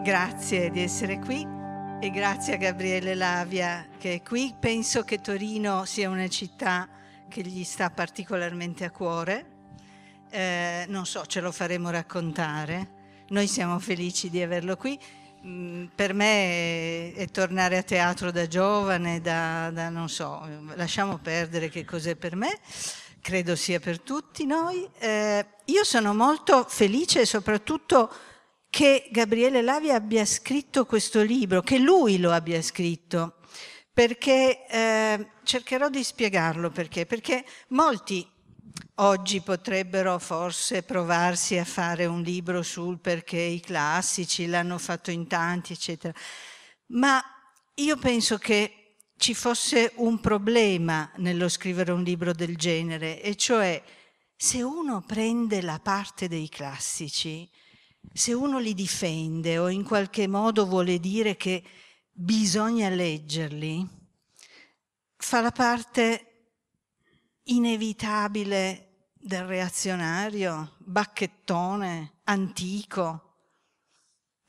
Grazie di essere qui e grazie a Gabriele Lavia che è qui. Penso che Torino sia una città che gli sta particolarmente a cuore. Eh, non so, ce lo faremo raccontare. Noi siamo felici di averlo qui. Mm, per me è, è, tornare a teatro da giovane, da, da non so, lasciamo perdere che cos'è per me, credo sia per tutti noi. Eh, io sono molto felice e soprattutto che Gabriele Lavi abbia scritto questo libro, che lui lo abbia scritto, perché eh, cercherò di spiegarlo perché, perché molti oggi potrebbero forse provarsi a fare un libro sul perché i classici l'hanno fatto in tanti, eccetera, ma io penso che ci fosse un problema nello scrivere un libro del genere, e cioè se uno prende la parte dei classici, se uno li difende o in qualche modo vuole dire che bisogna leggerli, fa la parte inevitabile del reazionario, bacchettone, antico.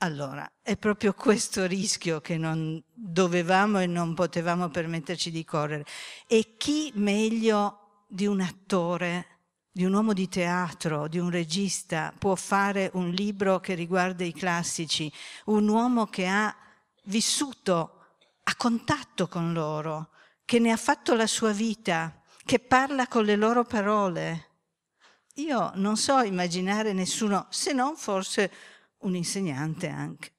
Allora, è proprio questo rischio che non dovevamo e non potevamo permetterci di correre. E chi meglio di un attore di un uomo di teatro, di un regista, può fare un libro che riguarda i classici, un uomo che ha vissuto a contatto con loro, che ne ha fatto la sua vita, che parla con le loro parole. Io non so immaginare nessuno, se non forse un insegnante anche,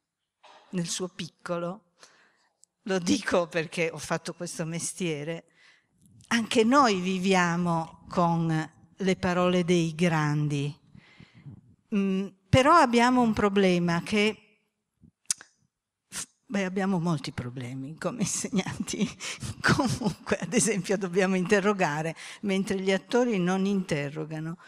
nel suo piccolo. Lo dico perché ho fatto questo mestiere. Anche noi viviamo con le parole dei grandi. Mm, però abbiamo un problema che... Beh, abbiamo molti problemi come insegnanti. Comunque, ad esempio, dobbiamo interrogare, mentre gli attori non interrogano.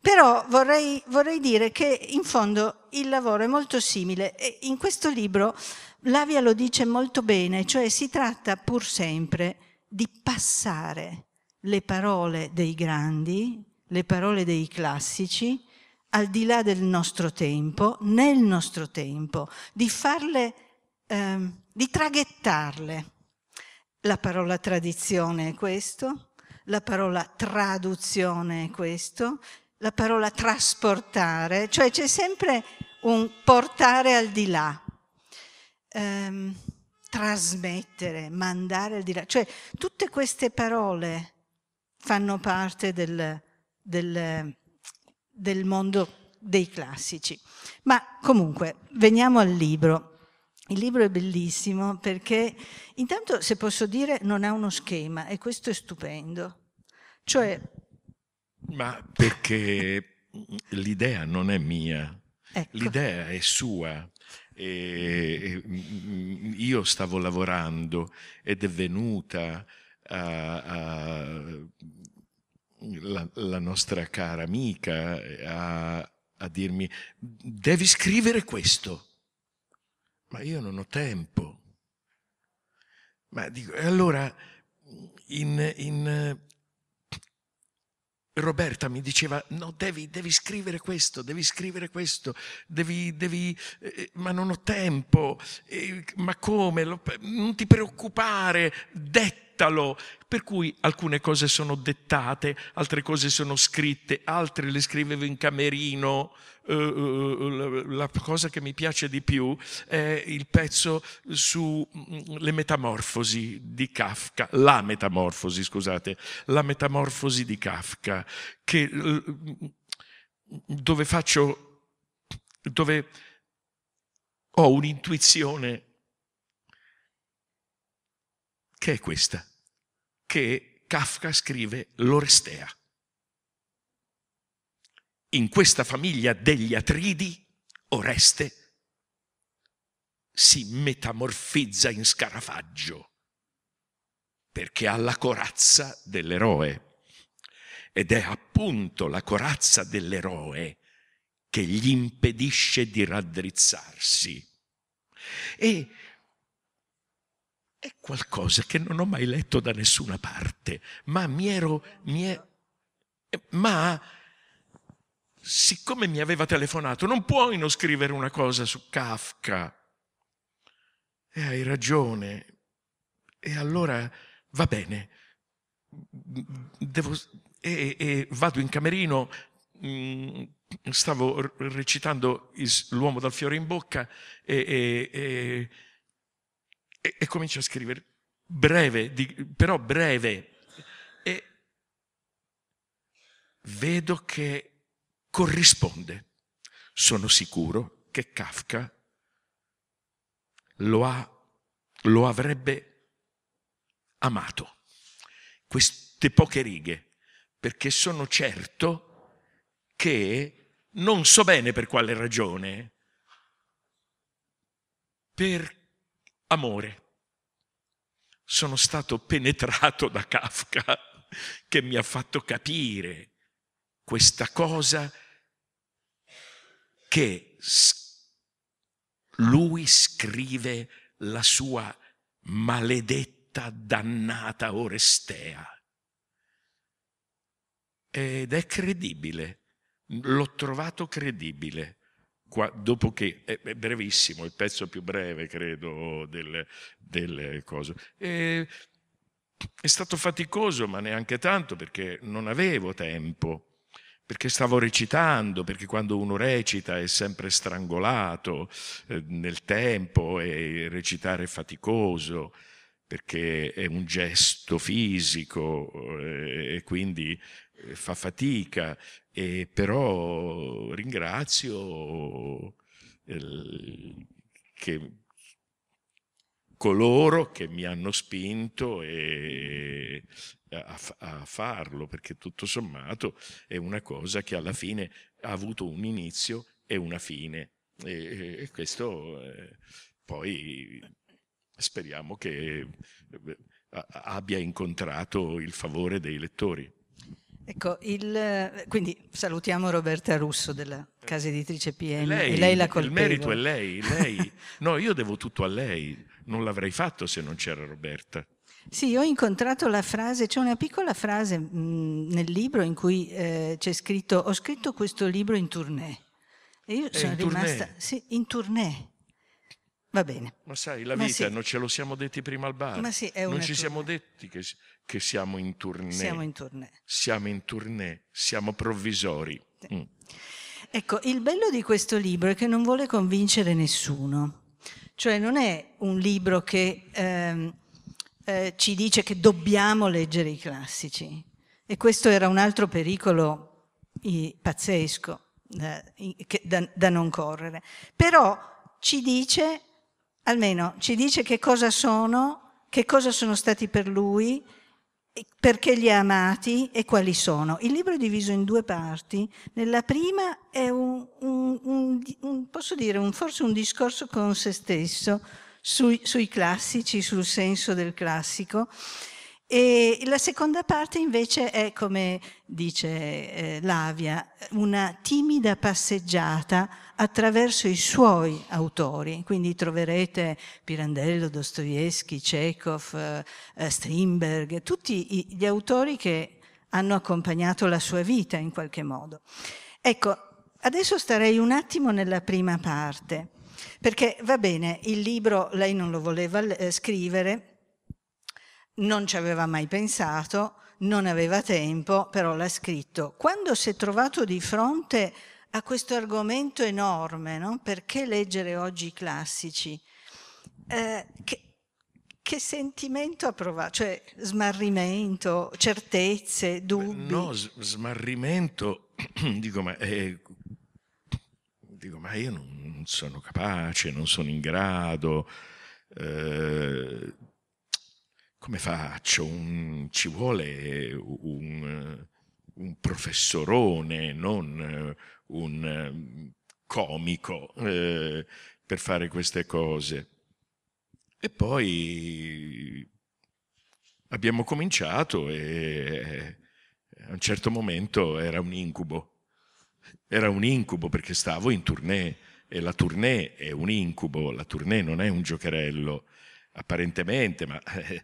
Però vorrei, vorrei dire che in fondo il lavoro è molto simile e in questo libro Lavia lo dice molto bene, cioè si tratta pur sempre di passare le parole dei grandi, le parole dei classici al di là del nostro tempo, nel nostro tempo, di farle, eh, di traghettarle. La parola tradizione è questo, la parola traduzione è questo, la parola trasportare, cioè c'è sempre un portare al di là, ehm, trasmettere, mandare al di là, cioè tutte queste parole fanno parte del, del, del mondo dei classici. Ma comunque, veniamo al libro. Il libro è bellissimo perché intanto, se posso dire, non ha uno schema e questo è stupendo. Cioè... Ma perché l'idea non è mia, ecco. l'idea è sua. E mm, io stavo lavorando ed è venuta a, a la, la nostra cara amica eh, a, a dirmi devi scrivere questo. Ma io non ho tempo. Ma dico, e allora in, in, eh, Roberta mi diceva, no, devi, devi, scrivere questo, devi scrivere questo, devi, devi eh, eh ma non ho tempo, eh, ma come, non ti preoccupare, detto dettalo, per cui alcune cose sono dettate, altre cose sono scritte, altre le scrivevo in camerino. Eh, eh, eh, la cosa che mi piace di più è il pezzo sulle mm, metamorfosi di Kafka, la metamorfosi, scusate, la metamorfosi di Kafka, che, dove faccio, dove ho un'intuizione che è questa, che Kafka scrive l'Orestea. In questa famiglia degli Atridi, Oreste si metamorfizza in scarafaggio, perché ha la corazza dell'eroe. Ed è appunto la corazza dell'eroe che gli impedisce di raddrizzarsi. E è qualcosa che non ho mai letto da nessuna parte, ma mi ero... Mi è, ma siccome mi aveva telefonato, non puoi non scrivere una cosa su Kafka. E hai ragione. E allora va bene. Devo, e, e vado in camerino, mm, stavo recitando L'uomo dal fiore in bocca e, e, e e, e comincio a scrivere, breve, di, però breve. E vedo che corrisponde. Sono sicuro che Kafka lo, ha, lo avrebbe amato. Queste poche righe, perché sono certo che non so bene per quale ragione, perché amore. Sono stato penetrato da Kafka che mi ha fatto capire questa cosa che lui scrive la sua maledetta, dannata Orestea. Ed è credibile, l'ho trovato credibile. Qua, dopo che è, è brevissimo, il pezzo più breve credo del, del coso. E, è stato faticoso, ma neanche tanto perché non avevo tempo, perché stavo recitando, perché quando uno recita è sempre strangolato eh, nel tempo e recitare è faticoso perché è un gesto fisico eh, e quindi eh, fa fatica, e però ringrazio eh, che coloro che mi hanno spinto e, a, a, farlo, perché tutto sommato è una cosa che alla fine ha avuto un inizio e una fine. E, e questo eh, poi speriamo che eh, abbia incontrato il favore dei lettori. Ecco, il, quindi salutiamo Roberta Russo della casa editrice PM. Lei, lei la colpevole. Il merito è lei, lei. No, io devo tutto a lei. Non l'avrei fatto se non c'era Roberta. Sì, ho incontrato la frase, c'è una piccola frase mh, mm, nel libro in cui eh, c'è scritto ho scritto questo libro in tournée. E io è sono rimasta tournée. Sì, in tournée. Va bene. Ma sai, la vita, sì. non ce lo siamo detti prima al bar. Ma sì, è una non ci tournée. siamo detti che, che, siamo in tournée. Siamo in tournée. Siamo in tournée, siamo provvisori. Sì. Mm. Ecco, il bello di questo libro è che non vuole convincere nessuno. Cioè non è un libro che ehm, eh, ci dice che dobbiamo leggere i classici. E questo era un altro pericolo i, pazzesco da, che, da, da non correre. Però ci dice almeno ci dice che cosa sono, che cosa sono stati per lui, perché li ha amati e quali sono. Il libro è diviso in due parti. Nella prima è un, un, un, un posso dire, forse un discorso con se stesso sui, sui classici, sul senso del classico, e la seconda parte invece è, come dice eh, Lavia, una timida passeggiata attraverso i suoi autori. Quindi troverete Pirandello, Dostoevsky, Chekhov, eh, eh Strindberg, tutti gli autori che hanno accompagnato la sua vita in qualche modo. Ecco, adesso starei un attimo nella prima parte, perché va bene, il libro lei non lo voleva eh, scrivere, non ci aveva mai pensato, non aveva tempo, però l'ha scritto. Quando si è trovato di fronte a questo argomento enorme, no? perché leggere oggi i classici, eh, che, che, sentimento ha provato? Cioè smarrimento, certezze, dubbi? No, smarrimento, dico ma, eh, dico, ma io non sono capace, non sono in grado. Eh, come faccio? Un, ci vuole un, un, professorone, non un comico eh, per fare queste cose. E poi abbiamo cominciato e eh, a un certo momento era un incubo. Era un incubo perché stavo in tournée e la tournée è un incubo, la tournée non è un giocherello apparentemente, ma eh,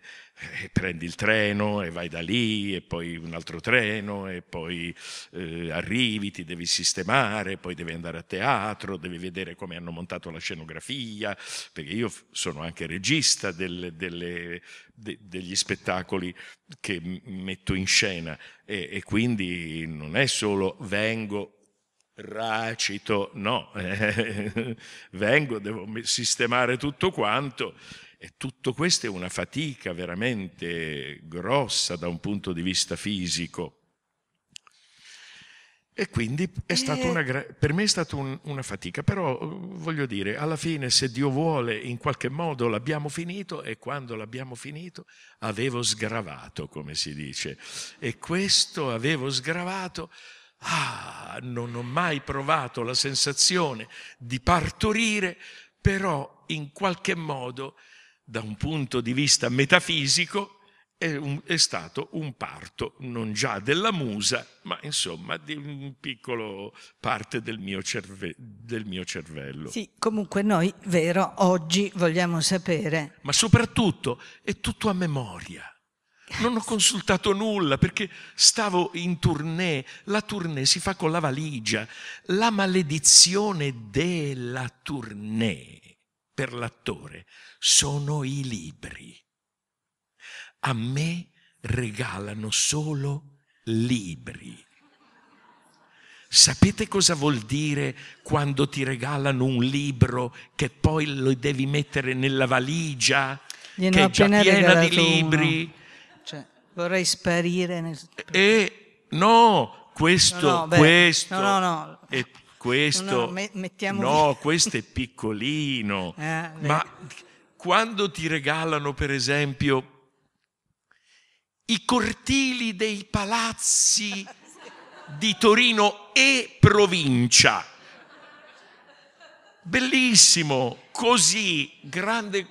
e prendi il treno e vai da lì e poi un altro treno e poi eh, arrivi, ti devi sistemare, poi devi andare a teatro, devi vedere come hanno montato la scenografia, perché io sono anche regista delle, delle, de, degli spettacoli che metto in scena e, e quindi non è solo vengo, racito, no, vengo, devo sistemare tutto quanto e tutto questo è una fatica veramente grossa da un punto di vista fisico. E quindi è eh. una, per me è stata un, una fatica, però eh, voglio dire, alla fine se Dio vuole, in qualche modo l'abbiamo finito e quando l'abbiamo finito avevo sgravato, come si dice. E questo avevo sgravato, ah, non ho mai provato la sensazione di partorire, però in qualche modo da un punto di vista metafisico, è, un, è, stato un parto, non già della musa, ma insomma di un piccolo parte del mio, cerve- del mio cervello. Sì, comunque noi, vero, oggi vogliamo sapere. Ma soprattutto è tutto a memoria. Non ho consultato nulla perché stavo in tournée. La tournée si fa con la valigia. La maledizione della tournée per l'attore sono i libri. A me regalano solo libri. Sapete cosa vuol dire quando ti regalano un libro che poi lo devi mettere nella valigia, Gli che è già piena di libri? Cioè, vorrei sparire. Nel... E eh, no, questo, no, no, beh, questo. No, no, no. E questo, no, no questo è piccolino. ah, Ma quando ti regalano, per esempio, i cortili dei palazzi di Torino e provincia. Bellissimo, così grande.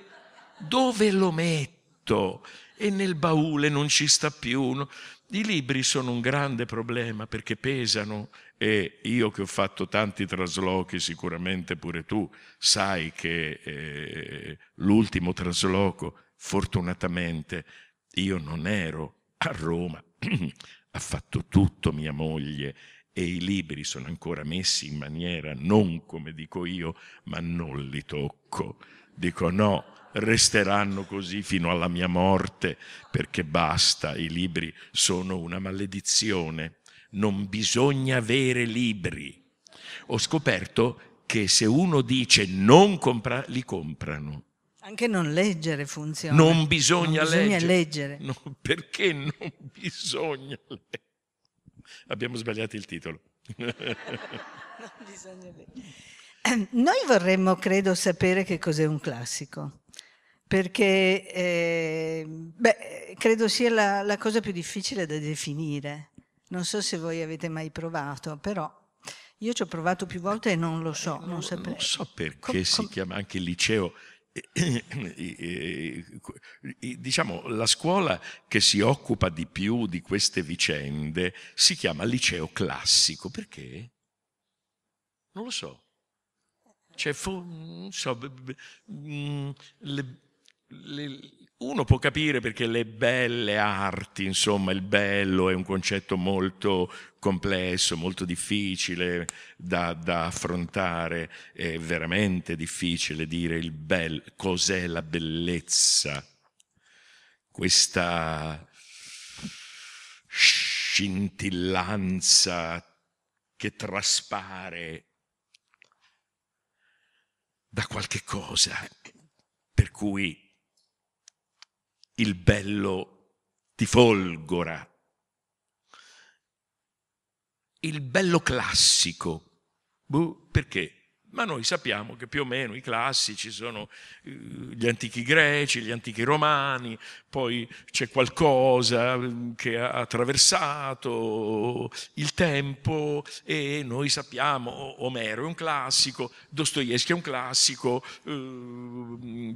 Dove lo metto? E nel baule non ci sta più. No? I libri sono un grande problema perché pesano e io che ho fatto tanti traslochi, sicuramente pure tu sai che eh, l'ultimo trasloco, fortunatamente, io non ero a Roma, ha fatto tutto mia moglie e i libri sono ancora messi in maniera non come dico io, ma non li tocco. Dico no, resteranno così fino alla mia morte, perché basta, i libri sono una maledizione. Non bisogna avere libri. Ho scoperto che se uno dice non compra, li comprano. Anche non leggere funziona. Non bisogna, non bisogna leggere. leggere. No, perché non bisogna leggere? Abbiamo sbagliato il titolo. Ehm, noi vorremmo, credo, sapere che cos'è un classico perché eh, beh, credo sia la, la cosa più difficile da definire. Non so se voi avete mai provato, però io ci ho provato più volte e non lo so, eh, non, non saprei. Non so perché com, si com... chiama anche il liceo. diciamo, la scuola che si occupa di più di queste vicende si chiama liceo classico. Perché? Non lo so. Cioè, fu, non so, mm, le, uno può capire perché le belle arti, insomma, il bello è un concetto molto complesso, molto difficile da, da affrontare, è veramente difficile dire il bello, cos'è la bellezza, questa scintillanza che traspare da qualche cosa per cui il bello ti Folgora, il bello classico. Boh, perché? ma noi sappiamo che più o meno i classici sono eh, gli antichi greci, gli antichi romani, poi c'è qualcosa mm, che ha attraversato il tempo e noi sappiamo Omero è un classico, Dostoevsky è un classico, eh,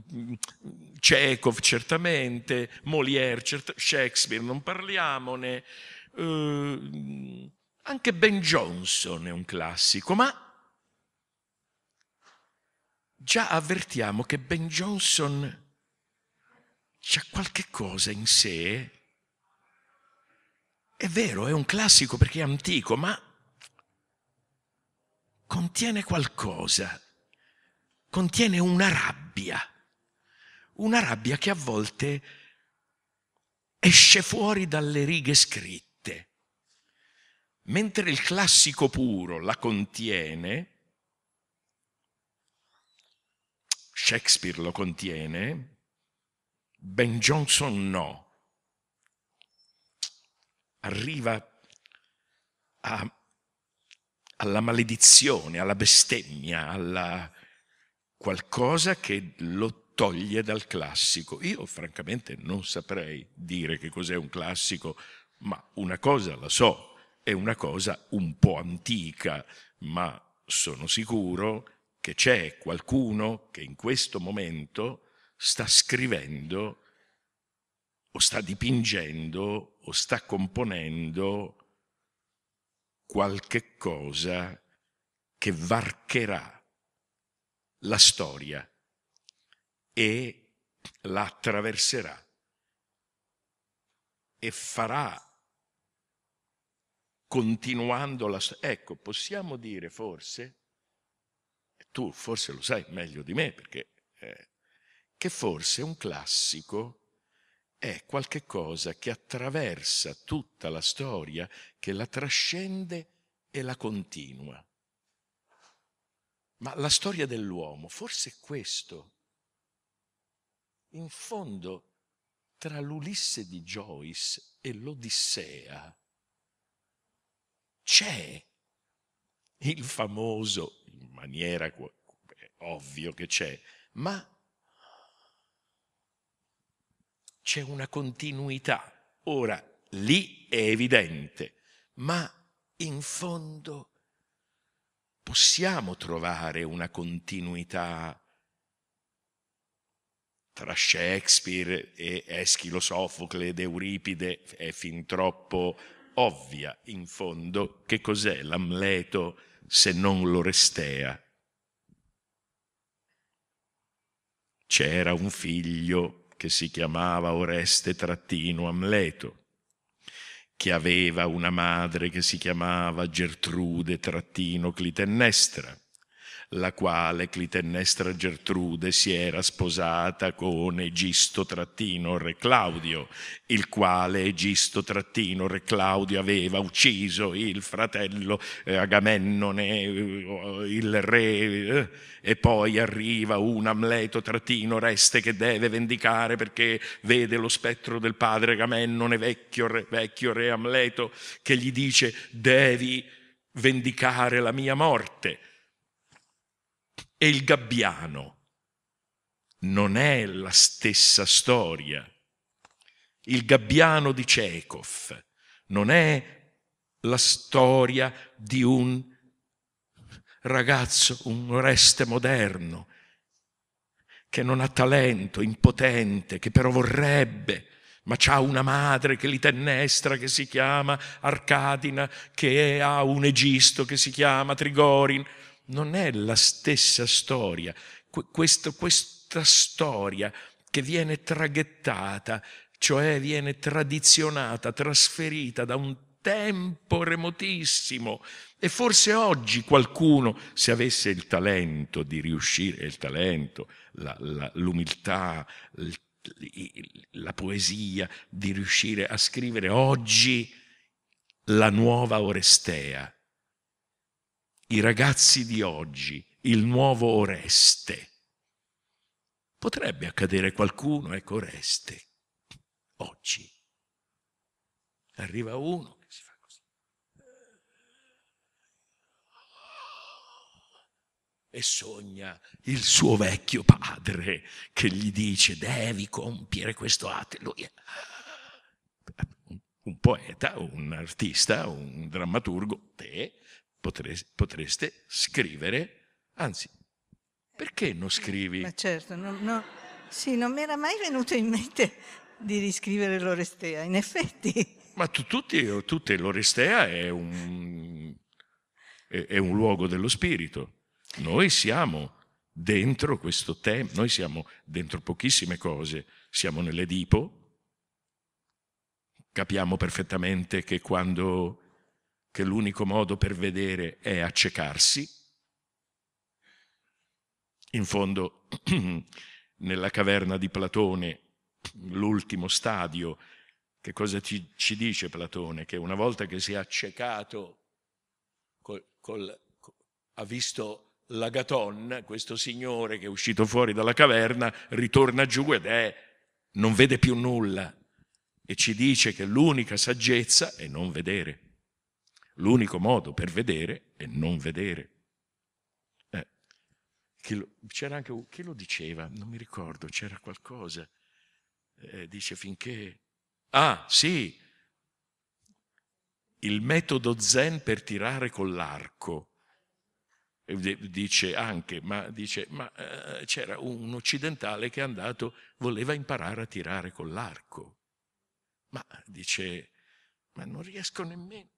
Chekhov certamente, Molière, Shakespeare non parliamone, eh, anche Ben Johnson è un classico, ma già avvertiamo che Ben Johnson c'ha qualche cosa in sé. È vero, è un classico perché è antico, ma contiene qualcosa, contiene una rabbia, una rabbia che a volte esce fuori dalle righe scritte. Mentre il classico puro la contiene, Shakespeare lo contiene, Ben Johnson no. Arriva a, alla maledizione, alla bestemmia, alla qualcosa che lo toglie dal classico. Io francamente non saprei dire che cos'è un classico, ma una cosa la so, è una cosa un po' antica, ma sono sicuro che c'è qualcuno che in questo momento sta scrivendo o sta dipingendo o sta componendo qualche cosa che varcherà la storia e la attraverserà e farà continuando la storia. Ecco, possiamo dire forse tu forse lo sai meglio di me, perché eh, che forse un classico è qualche cosa che attraversa tutta la storia, che la trascende e la continua. Ma la storia dell'uomo, forse è questo. In fondo, tra l'Ulisse di Joyce e l'Odissea, c'è il famoso in maniera ovvio che c'è, ma c'è una continuità. Ora, lì è evidente, ma in fondo possiamo trovare una continuità tra Shakespeare e Eschilo Sofocle ed Euripide, è fin troppo ovvia in fondo che cos'è l'Amleto se non l'Orestea. C'era un figlio che si chiamava Oreste Trattino Amleto, che aveva una madre che si chiamava Gertrude Trattino Clitennestra, la quale Clitennestra Gertrude si era sposata con Egisto Trattino Re Claudio, il quale Egisto Trattino Re Claudio aveva ucciso il fratello eh, Agamennone, eh, il re, eh, e poi arriva un Amleto Trattino Reste che deve vendicare perché vede lo spettro del padre Agamennone, vecchio re, vecchio re Amleto, che gli dice devi vendicare la mia morte e il gabbiano. Non è la stessa storia. Il gabbiano di Chekhov non è la storia di un ragazzo, un Oreste moderno, che non ha talento, impotente, che però vorrebbe, ma ha una madre che li tennestra, che si chiama Arcadina, che ha un egisto che si chiama Trigorin non è la stessa storia. Questo, questa storia che viene traghettata, cioè viene tradizionata, trasferita da un tempo remotissimo. E forse oggi qualcuno, se avesse il talento di riuscire, il talento, la, la, l'umiltà, il, il, la poesia, di riuscire a scrivere oggi la nuova Orestea, i ragazzi di oggi, il nuovo Oreste. Potrebbe accadere qualcuno, ecco Oreste, oggi. Arriva uno che si fa così. E sogna il suo vecchio padre che gli dice devi compiere questo atto. Lui è un poeta, un artista, un drammaturgo, te potreste scrivere, anzi, perché non eh, scrivi? Ma certo, no, no. sì, non mi era mai venuto in mente di riscrivere l'Orestea, in effetti. Ma tu, tutti, tutte, l'Orestea è un, è, è un luogo dello spirito. Noi siamo dentro questo tema, noi siamo dentro pochissime cose, siamo nell'Edipo, capiamo perfettamente che quando che l'unico modo per vedere è accecarsi. In fondo, nella caverna di Platone, l'ultimo stadio, che cosa ci, ci, dice Platone? Che una volta che si è accecato, col, col, ha visto l'agaton, questo signore che è uscito fuori dalla caverna, ritorna giù ed è, non vede più nulla e ci dice che l'unica saggezza è non vedere. L'unico modo per vedere è non vedere. Eh, lo, c'era anche un, chi lo diceva, non mi ricordo, c'era qualcosa. Eh, dice finché... Ah, sì, il metodo zen per tirare con l'arco. Dice anche, ma, dice, ma eh, c'era un occidentale che è andato, voleva imparare a tirare con l'arco. Ma dice, ma non riesco nemmeno.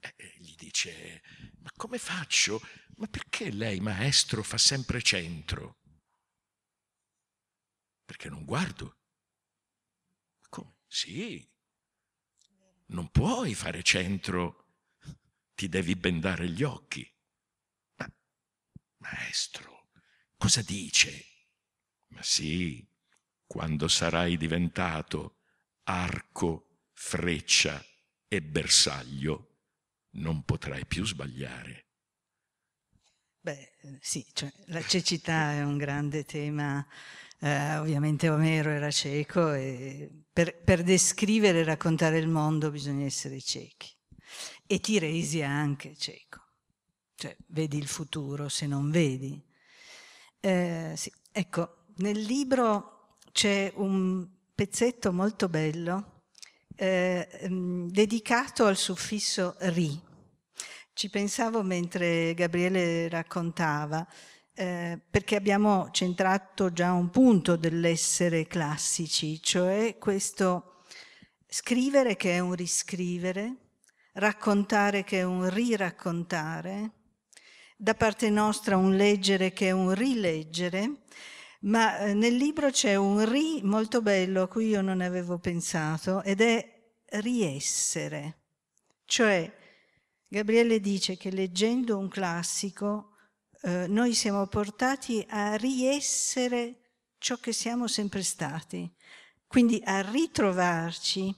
E gli dice, ma come faccio? Ma perché lei, maestro, fa sempre centro? Perché non guardo. Come? Sì, non puoi fare centro, ti devi bendare gli occhi. Ma, maestro, cosa dice? Ma sì, quando sarai diventato arco, freccia e bersaglio non potrai più sbagliare. Beh, sì, cioè, la cecità è un grande tema. Eh, ovviamente Omero era cieco e per, per, descrivere e raccontare il mondo bisogna essere ciechi. E Tiresi è anche cieco. Cioè, vedi il futuro se non vedi. Eh, sì, ecco, nel libro c'è un pezzetto molto bello eh, mm, dedicato al suffisso ri ci pensavo mentre Gabriele raccontava, eh, perché abbiamo centrato già un punto dell'essere classici, cioè questo scrivere che è un riscrivere, raccontare che è un riraccontare, da parte nostra un leggere che è un rileggere, ma eh, nel libro c'è un ri molto bello a cui io non avevo pensato ed è riessere, cioè Gabriele dice che leggendo un classico eh, noi siamo portati a riessere ciò che siamo sempre stati, quindi a ritrovarci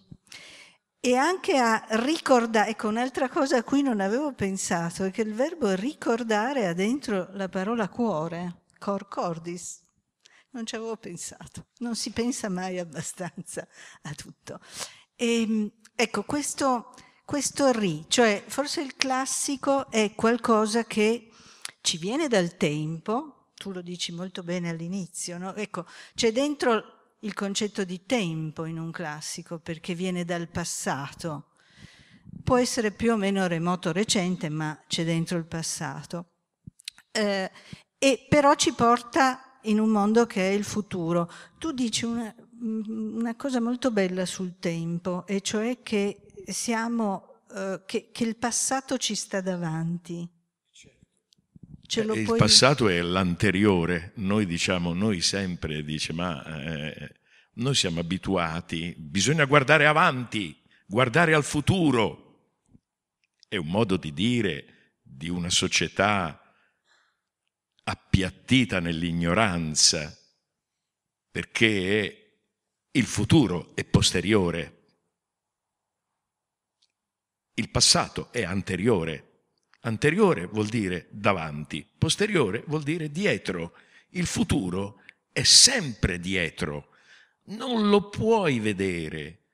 e anche a ricordare. Ecco, un'altra cosa a cui non avevo pensato è che il verbo ricordare ha dentro la parola cuore, cor cordis. Non ci avevo pensato, non si pensa mai abbastanza a tutto. E, ehm, ecco, questo questo ri, cioè forse il classico è qualcosa che ci viene dal tempo, tu lo dici molto bene all'inizio, no? ecco, c'è dentro il concetto di tempo in un classico perché viene dal passato, può essere più o meno remoto recente, ma c'è dentro il passato, eh, e però ci porta in un mondo che è il futuro. Tu dici una, una cosa molto bella sul tempo, e cioè che siamo, eh, che, che, il passato ci sta davanti. Eh, il passato è l'anteriore, noi diciamo, noi sempre dice, ma eh, noi siamo abituati, bisogna guardare avanti, guardare al futuro. È un modo di dire di una società appiattita nell'ignoranza, perché il futuro è posteriore, il passato è anteriore. Anteriore vuol dire davanti, posteriore vuol dire dietro. Il futuro è sempre dietro. Non lo puoi vedere.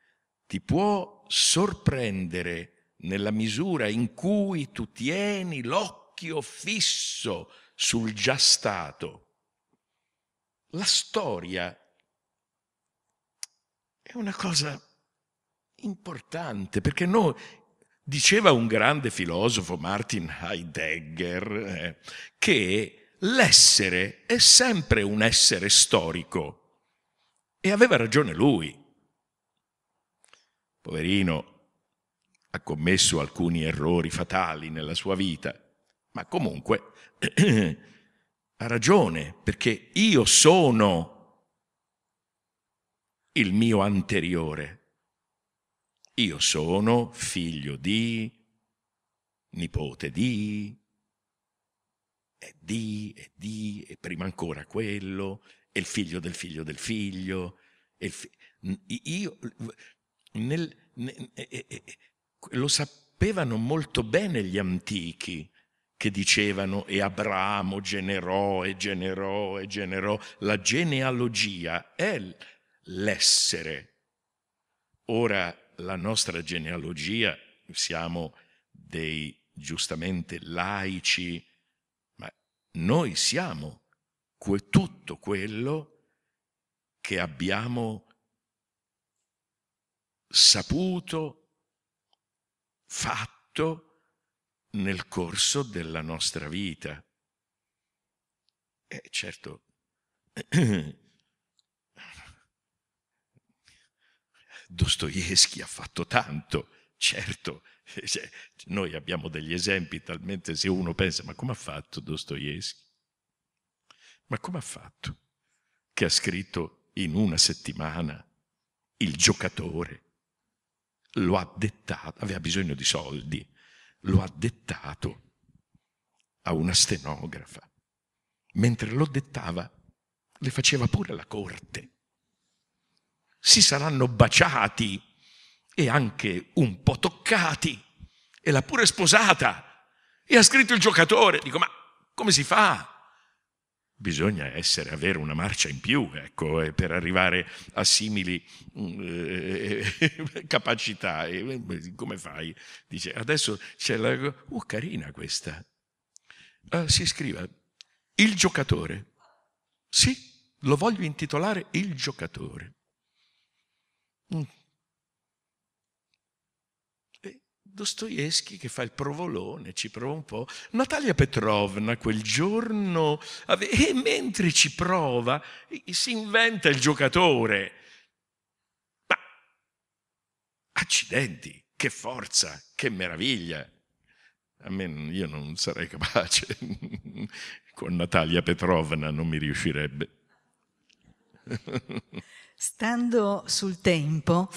Ti può sorprendere nella misura in cui tu tieni l'occhio fisso sul già stato. La storia è una cosa importante perché noi Diceva un grande filosofo, Martin Heidegger, eh, che l'essere è sempre un essere storico. E aveva ragione lui. Poverino, ha commesso alcuni errori fatali nella sua vita, ma comunque ha ragione, perché io sono il mio anteriore. Io sono figlio di, nipote di, e di, e di, e prima ancora quello, e il figlio del figlio del figlio. E fi- io, nel, nel, eh, lo sapevano molto bene gli antichi che dicevano e Abramo generò e generò e generò. La genealogia è l'essere. Ora la nostra genealogia, siamo dei giustamente laici, ma noi siamo que- tutto quello che abbiamo saputo, fatto nel corso della nostra vita. E eh, certo, Dostoevsky ha fatto tanto, certo, eh, noi abbiamo degli esempi talmente se uno pensa, ma come ha fatto Dostoevsky? Ma come ha fatto? Che ha scritto in una settimana il giocatore, lo ha dettato, aveva bisogno di soldi, lo ha dettato a una stenografa. Mentre lo dettava, le faceva pure la corte si saranno baciati e anche un po' toccati e l'ha pure sposata e ha scritto il giocatore. Dico, ma come si fa? Bisogna essere, avere una marcia in più, ecco, eh, per arrivare a simili mm, eh, capacità. E, eh, come fai? Dice, adesso c'è la... Uh, carina questa. Uh, si scrive, il giocatore. Sì, lo voglio intitolare il giocatore. Mm. Dostoevsky che fa il provolone, ci prova un po'. Natalia Petrovna quel giorno, e mentre ci prova, si inventa il giocatore. Ma accidenti, che forza, che meraviglia. A me io non sarei capace. Con Natalia Petrovna non mi riuscirebbe. Stando sul tempo,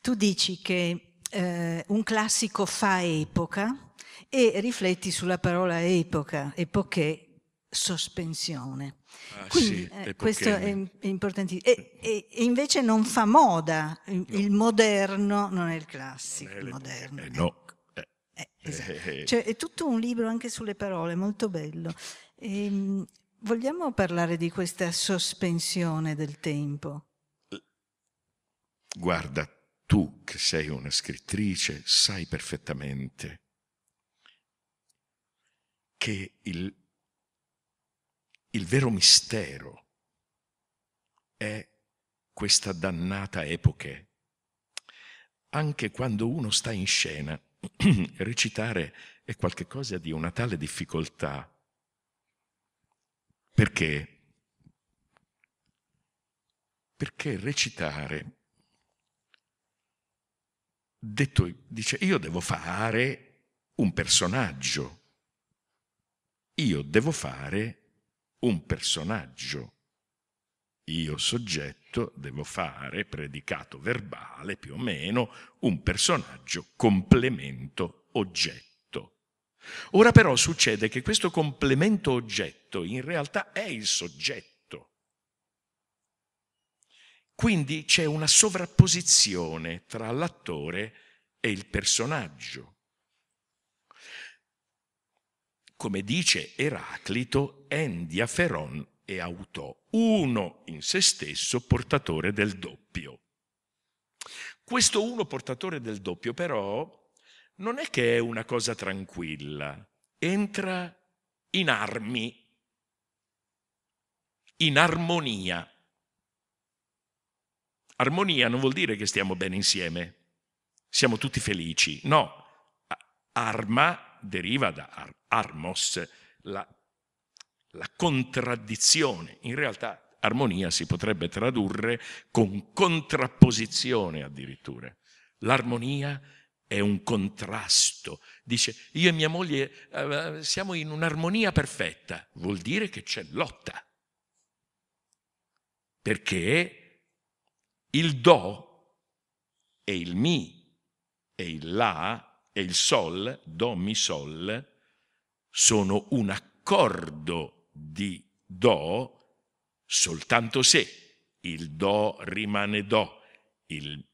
tu dici che eh, un classico fa epoca e rifletti sulla parola epoca, epoche, sospensione. Ah, Quindi, sì, eh, questo è, è importantissimo. E, e, invece non fa moda, il, no. il moderno non è il classico, è il moderno. Eh, no. Ecco. Eh, eh. esatto. Eh, cioè, è tutto un libro anche sulle parole, molto bello. E, ehm, vogliamo parlare di questa sospensione del tempo? Guarda, tu che sei una scrittrice sai perfettamente che il, il vero mistero è questa dannata epoche. Anche quando uno sta in scena, recitare è qualcosa di una tale difficoltà, perché? Perché recitare detto, dice io devo fare un personaggio, io devo fare un personaggio, io soggetto devo fare, predicato verbale più o meno, un personaggio complemento oggetto. Ora però succede che questo complemento oggetto in realtà è il soggetto quindi c'è una sovrapposizione tra l'attore e il personaggio. Come dice Eraclito, Endia Feron e Autò, uno in se stesso portatore del doppio. Questo uno portatore del doppio però non è che è una cosa tranquilla, entra in armi, in armonia. Armonia non vuol dire che stiamo bene insieme, siamo tutti felici. No, arma deriva da ar- armos, la, la contraddizione. In realtà armonia si potrebbe tradurre con contrapposizione addirittura. L'armonia è un contrasto. Dice, io e mia moglie eh, siamo in un'armonia perfetta. Vuol dire che c'è lotta. Perché il do e il mi e il la e il sol, do, mi, sol, sono un accordo di do soltanto se il do rimane do, il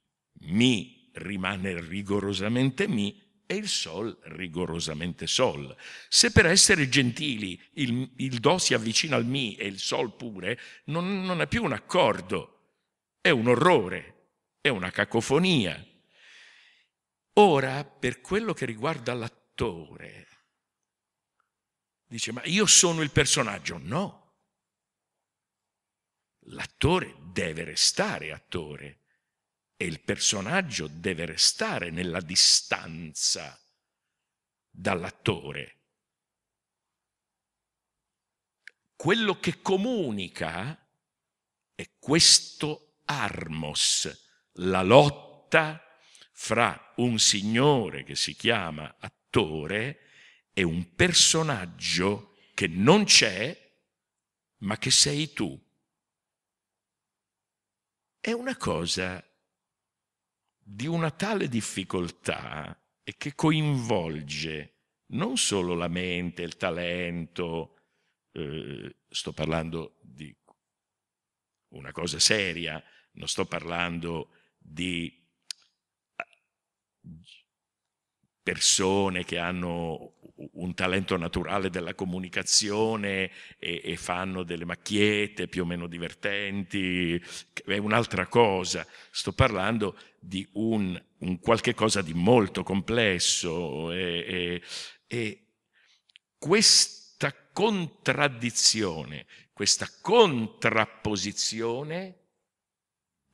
mi rimane rigorosamente mi e il sol rigorosamente sol. Se per essere gentili il, il do si avvicina al mi e il sol pure, non, non è più un accordo è un orrore, è una cacofonia. Ora, per quello che riguarda l'attore, dice, ma io sono il personaggio. No. L'attore deve restare attore e il personaggio deve restare nella distanza dall'attore. Quello che comunica, è questo armos, la lotta fra un signore che si chiama attore e un personaggio che non c'è, ma che sei tu. È una cosa di una tale difficoltà e che coinvolge non solo la mente, il talento, eh, sto parlando di una cosa seria, non sto parlando di persone che hanno un talento naturale della comunicazione e, e, fanno delle macchiette più o meno divertenti, è un'altra cosa. Sto parlando di un, un qualche cosa di molto complesso e, e, e questa contraddizione, questa contrapposizione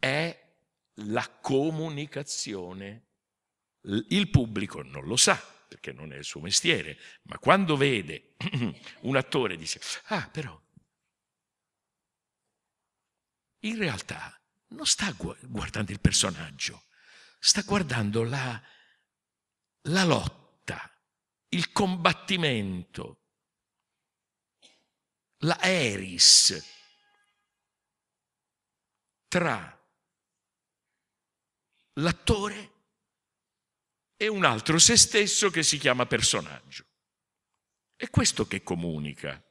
è la comunicazione. Il pubblico non lo sa, perché non è il suo mestiere, ma quando vede un attore dice, ah però, in realtà non sta guardando il personaggio, sta guardando la, la lotta, il combattimento, la eris tra l'attore e un altro se stesso che si chiama personaggio. È questo che comunica.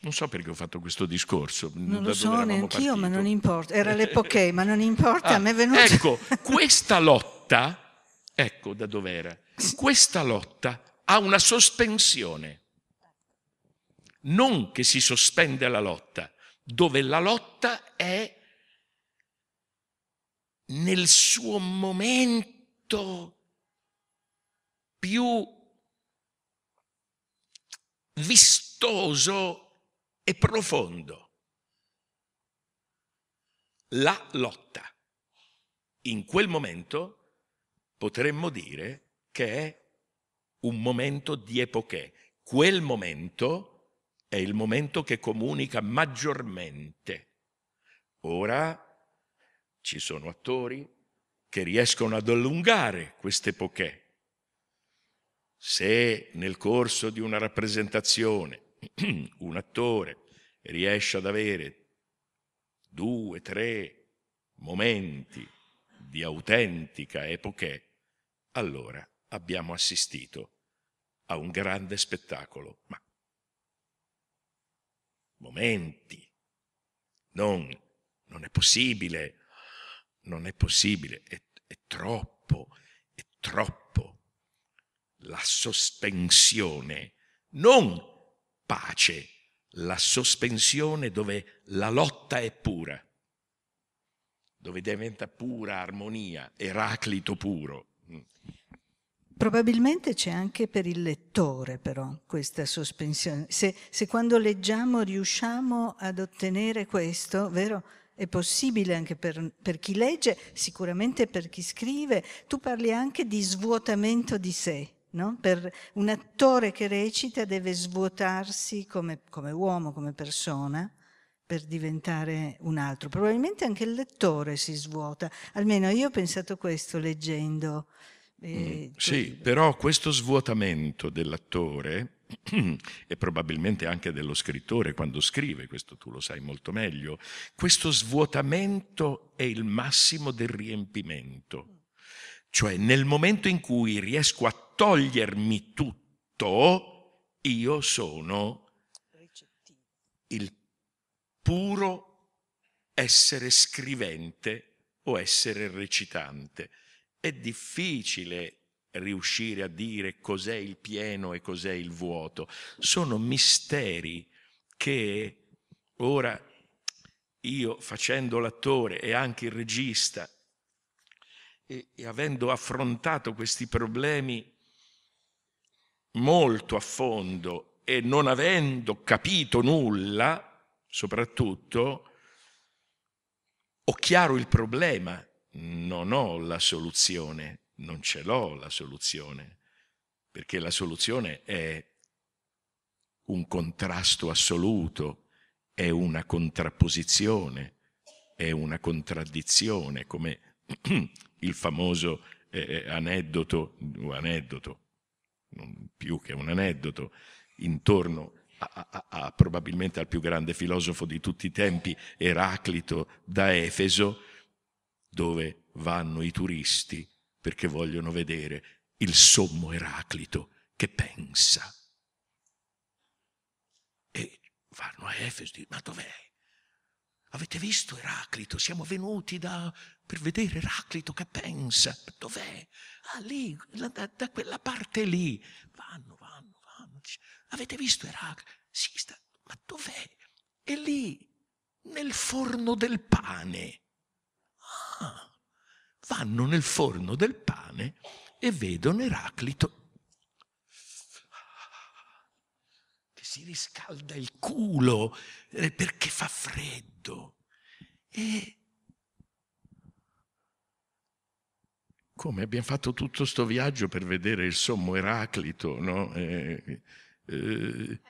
Non so perché ho fatto questo discorso. Non lo so neanch'io, ma non importa. Era l'epoché, ma non importa, ah, a me è venuto... Ecco, questa lotta, ecco da dov'era, questa lotta ha una sospensione. Non che si sospende la lotta, dove la lotta è nel suo momento più vistoso e profondo. La lotta. In quel momento potremmo dire che è un momento di epoche. Quel momento è il momento che comunica maggiormente. Ora ci sono attori che riescono ad allungare queste poche. Se nel corso di una rappresentazione un attore riesce ad avere due, tre momenti di autentica epoche, allora abbiamo assistito a un grande spettacolo. Ma momenti, non, non è possibile non è possibile, è, è troppo, è troppo la sospensione, non pace, la sospensione dove la lotta è pura, dove diventa pura armonia, Eraclito puro. Mm. Probabilmente c'è anche per il lettore però questa sospensione. Se, se quando leggiamo riusciamo ad ottenere questo, vero? è possibile anche per, per, chi legge, sicuramente per chi scrive. Tu parli anche di svuotamento di sé. No? Per un attore che recita deve svuotarsi come, come uomo, come persona, per diventare un altro. Probabilmente anche il lettore si svuota, almeno io ho pensato questo leggendo. Eh, mm, sì, però questo svuotamento dell'attore e probabilmente anche dello scrittore quando scrive, questo tu lo sai molto meglio, questo svuotamento è il massimo del riempimento. Cioè nel momento in cui riesco a togliermi tutto, io sono il puro essere scrivente o essere recitante. È difficile riuscire a dire cos'è il pieno e cos'è il vuoto. Sono misteri che ora io facendo l'attore e anche il regista e, e avendo affrontato questi problemi molto a fondo e non avendo capito nulla, soprattutto, ho chiaro il problema, non ho la soluzione non ce l'ho la soluzione, perché la soluzione è un contrasto assoluto, è una contrapposizione, è una contraddizione, come il famoso eh, eh aneddoto, aneddoto, non più che un aneddoto, intorno a, a, a, probabilmente al più grande filosofo di tutti i tempi, Eraclito da Efeso, dove vanno i turisti perché vogliono vedere il sommo Eraclito che pensa. E vanno a Efeso e dicono, ma dov'è? Avete visto Eraclito? Siamo venuti da, per vedere Eraclito che pensa. Dov'è? Ah, lì, da, da quella parte lì. Vanno, vanno, vanno. Avete visto Eraclito? Sì, sta, ma dov'è? È lì, nel forno del pane. Ah vanno nel forno del pane e vedono Eraclito che si riscalda il culo eh, perché fa freddo. E come abbiamo fatto tutto questo viaggio per vedere il sommo Eraclito, no? Eh, eh,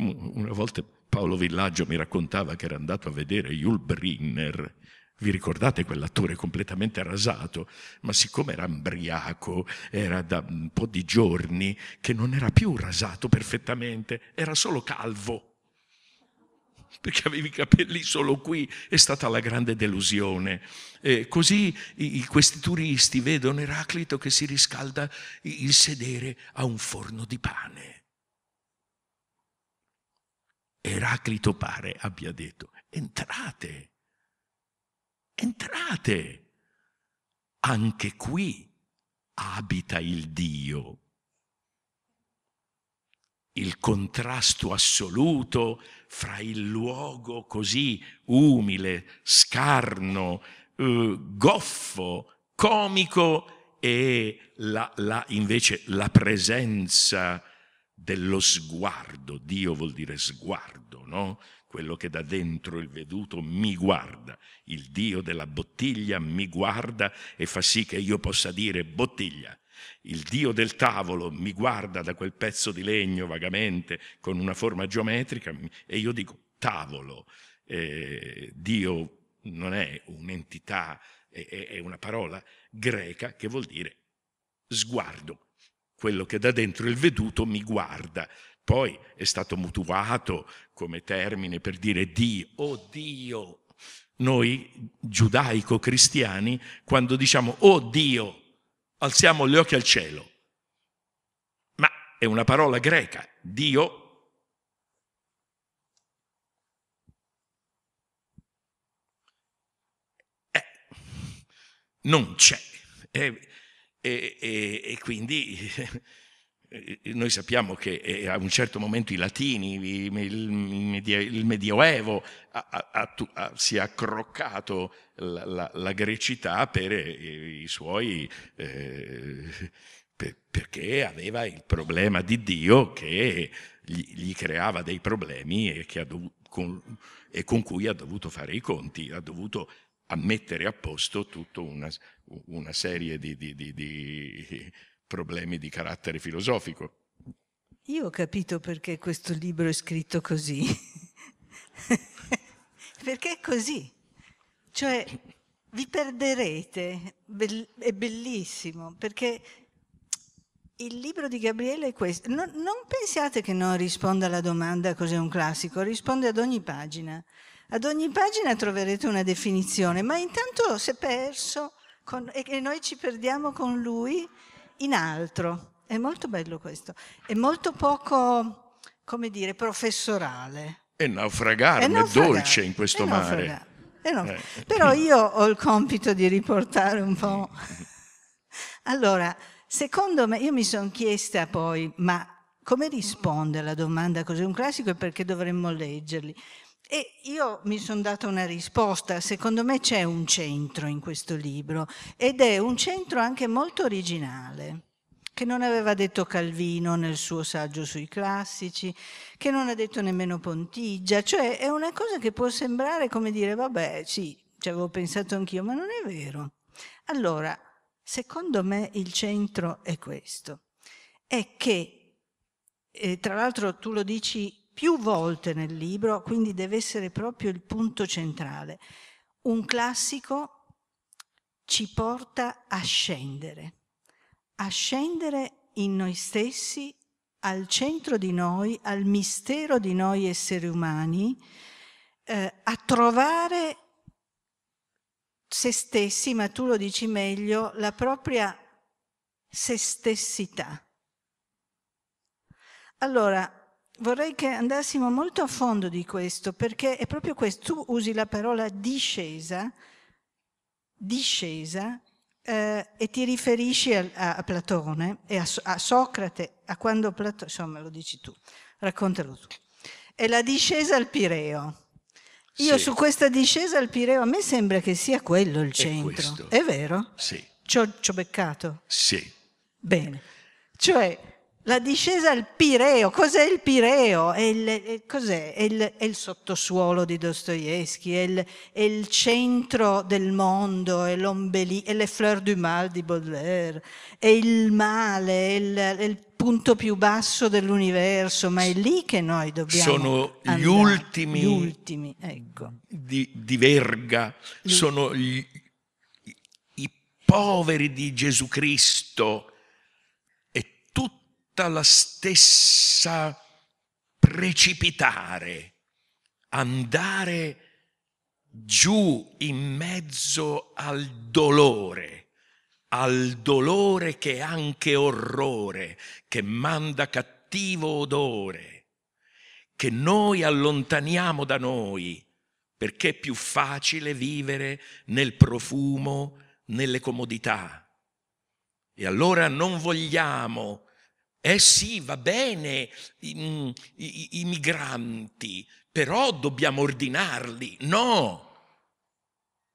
una volta Paolo Villaggio mi raccontava che era andato a vedere Jules Brinner vi ricordate quell'attore completamente rasato? Ma siccome era ambriaco, era da un po' di giorni che non era più rasato perfettamente, era solo calvo. Perché avevi i capelli solo qui, è stata la grande delusione. E così i, questi turisti vedono Eraclito che si riscalda il sedere a un forno di pane. Eraclito pare abbia detto, entrate, entrate. Anche qui abita il Dio. Il contrasto assoluto fra il luogo così umile, scarno, eh, goffo, comico e la, la, invece la presenza dello sguardo. Dio vuol dire sguardo, no? quello che da dentro il veduto mi guarda. Il Dio della bottiglia mi guarda e fa sì che io possa dire bottiglia. Il Dio del tavolo mi guarda da quel pezzo di legno vagamente con una forma geometrica e io dico tavolo. Eh, Dio non è un'entità, è, è una parola greca che vuol dire sguardo, quello che da dentro il veduto mi guarda poi è stato mutuato come termine per dire Dio, oh Dio. Noi giudaico-cristiani, quando diciamo oh Dio, alziamo gli occhi al cielo. Ma è una parola greca, Dio eh, non c'è. E, e, e, e quindi eh, eh, noi sappiamo che eh, a un certo momento i latini, il Medioevo, si è accroccato la, la, la grecità per i, suoi... Eh, perché aveva il problema di Dio che gli, creava dei problemi e, dovuto, con, e con, cui ha dovuto fare i conti, ha dovuto mettere a posto tutta una, una serie di, di, di, di problemi di carattere filosofico. Io ho capito perché questo libro è scritto così. perché è così. Cioè, vi perderete, è bellissimo, perché il libro di Gabriele è questo. Non, non pensiate che non risponda alla domanda cos'è un classico, risponde ad ogni pagina. Ad ogni pagina troverete una definizione, ma intanto si è perso con, e noi ci perdiamo con lui in altro. È molto bello questo. È molto poco, come dire, professorale. E naufragare, è dolce in questo mare. Eh. Però io ho il compito di riportare un po'. Allora, secondo me, io mi sono chiesta poi, ma come risponde alla domanda così un classico e perché dovremmo leggerli? E io mi sono data una risposta, secondo me c'è un centro in questo libro ed è un centro anche molto originale che non aveva detto Calvino nel suo saggio sui classici, che non ha detto nemmeno Pontigia, cioè è una cosa che può sembrare come dire vabbè sì, ci avevo pensato anch'io, ma non è vero. Allora, secondo me il centro è questo, è che, eh, tra l'altro tu lo dici più volte nel libro, quindi deve essere proprio il punto centrale. Un classico ci porta a scendere, a scendere in noi stessi, al centro di noi, al mistero di noi esseri umani, eh, a trovare se stessi, ma tu lo dici meglio, la propria se stessità. Allora, vorrei che andassimo molto a fondo di questo, perché è proprio questo, tu usi la parola discesa, discesa, eh, e ti riferisci a, a, a Platone e a, a, Socrate, a quando Platone, insomma lo dici tu, raccontalo tu. È la discesa al Pireo. Io sì. su questa discesa al Pireo, a me sembra che sia quello il centro. È, è vero? Sì. Ci ho, beccato? Sì. Bene. Cioè, la discesa al Pireo, cos'è il Pireo? È il, è, cos'è? È il, è il, sottosuolo di Dostoevsky, è il, è il centro del mondo, è, è le fleurs du mal di Baudelaire, è il male, è il, punto più basso dell'universo, ma è lì che noi dobbiamo Sono andare. gli ultimi, gli ultimi ecco. di, di, verga, gli sono gli, i poveri di Gesù Cristo, tutta la stessa precipitare, andare giù in mezzo al dolore, al dolore che è anche orrore, che manda cattivo odore, che noi allontaniamo da noi, perché è più facile vivere nel profumo, nelle comodità. E allora non vogliamo eh sì, va bene mm, i, i, i migranti, però dobbiamo ordinarli. No,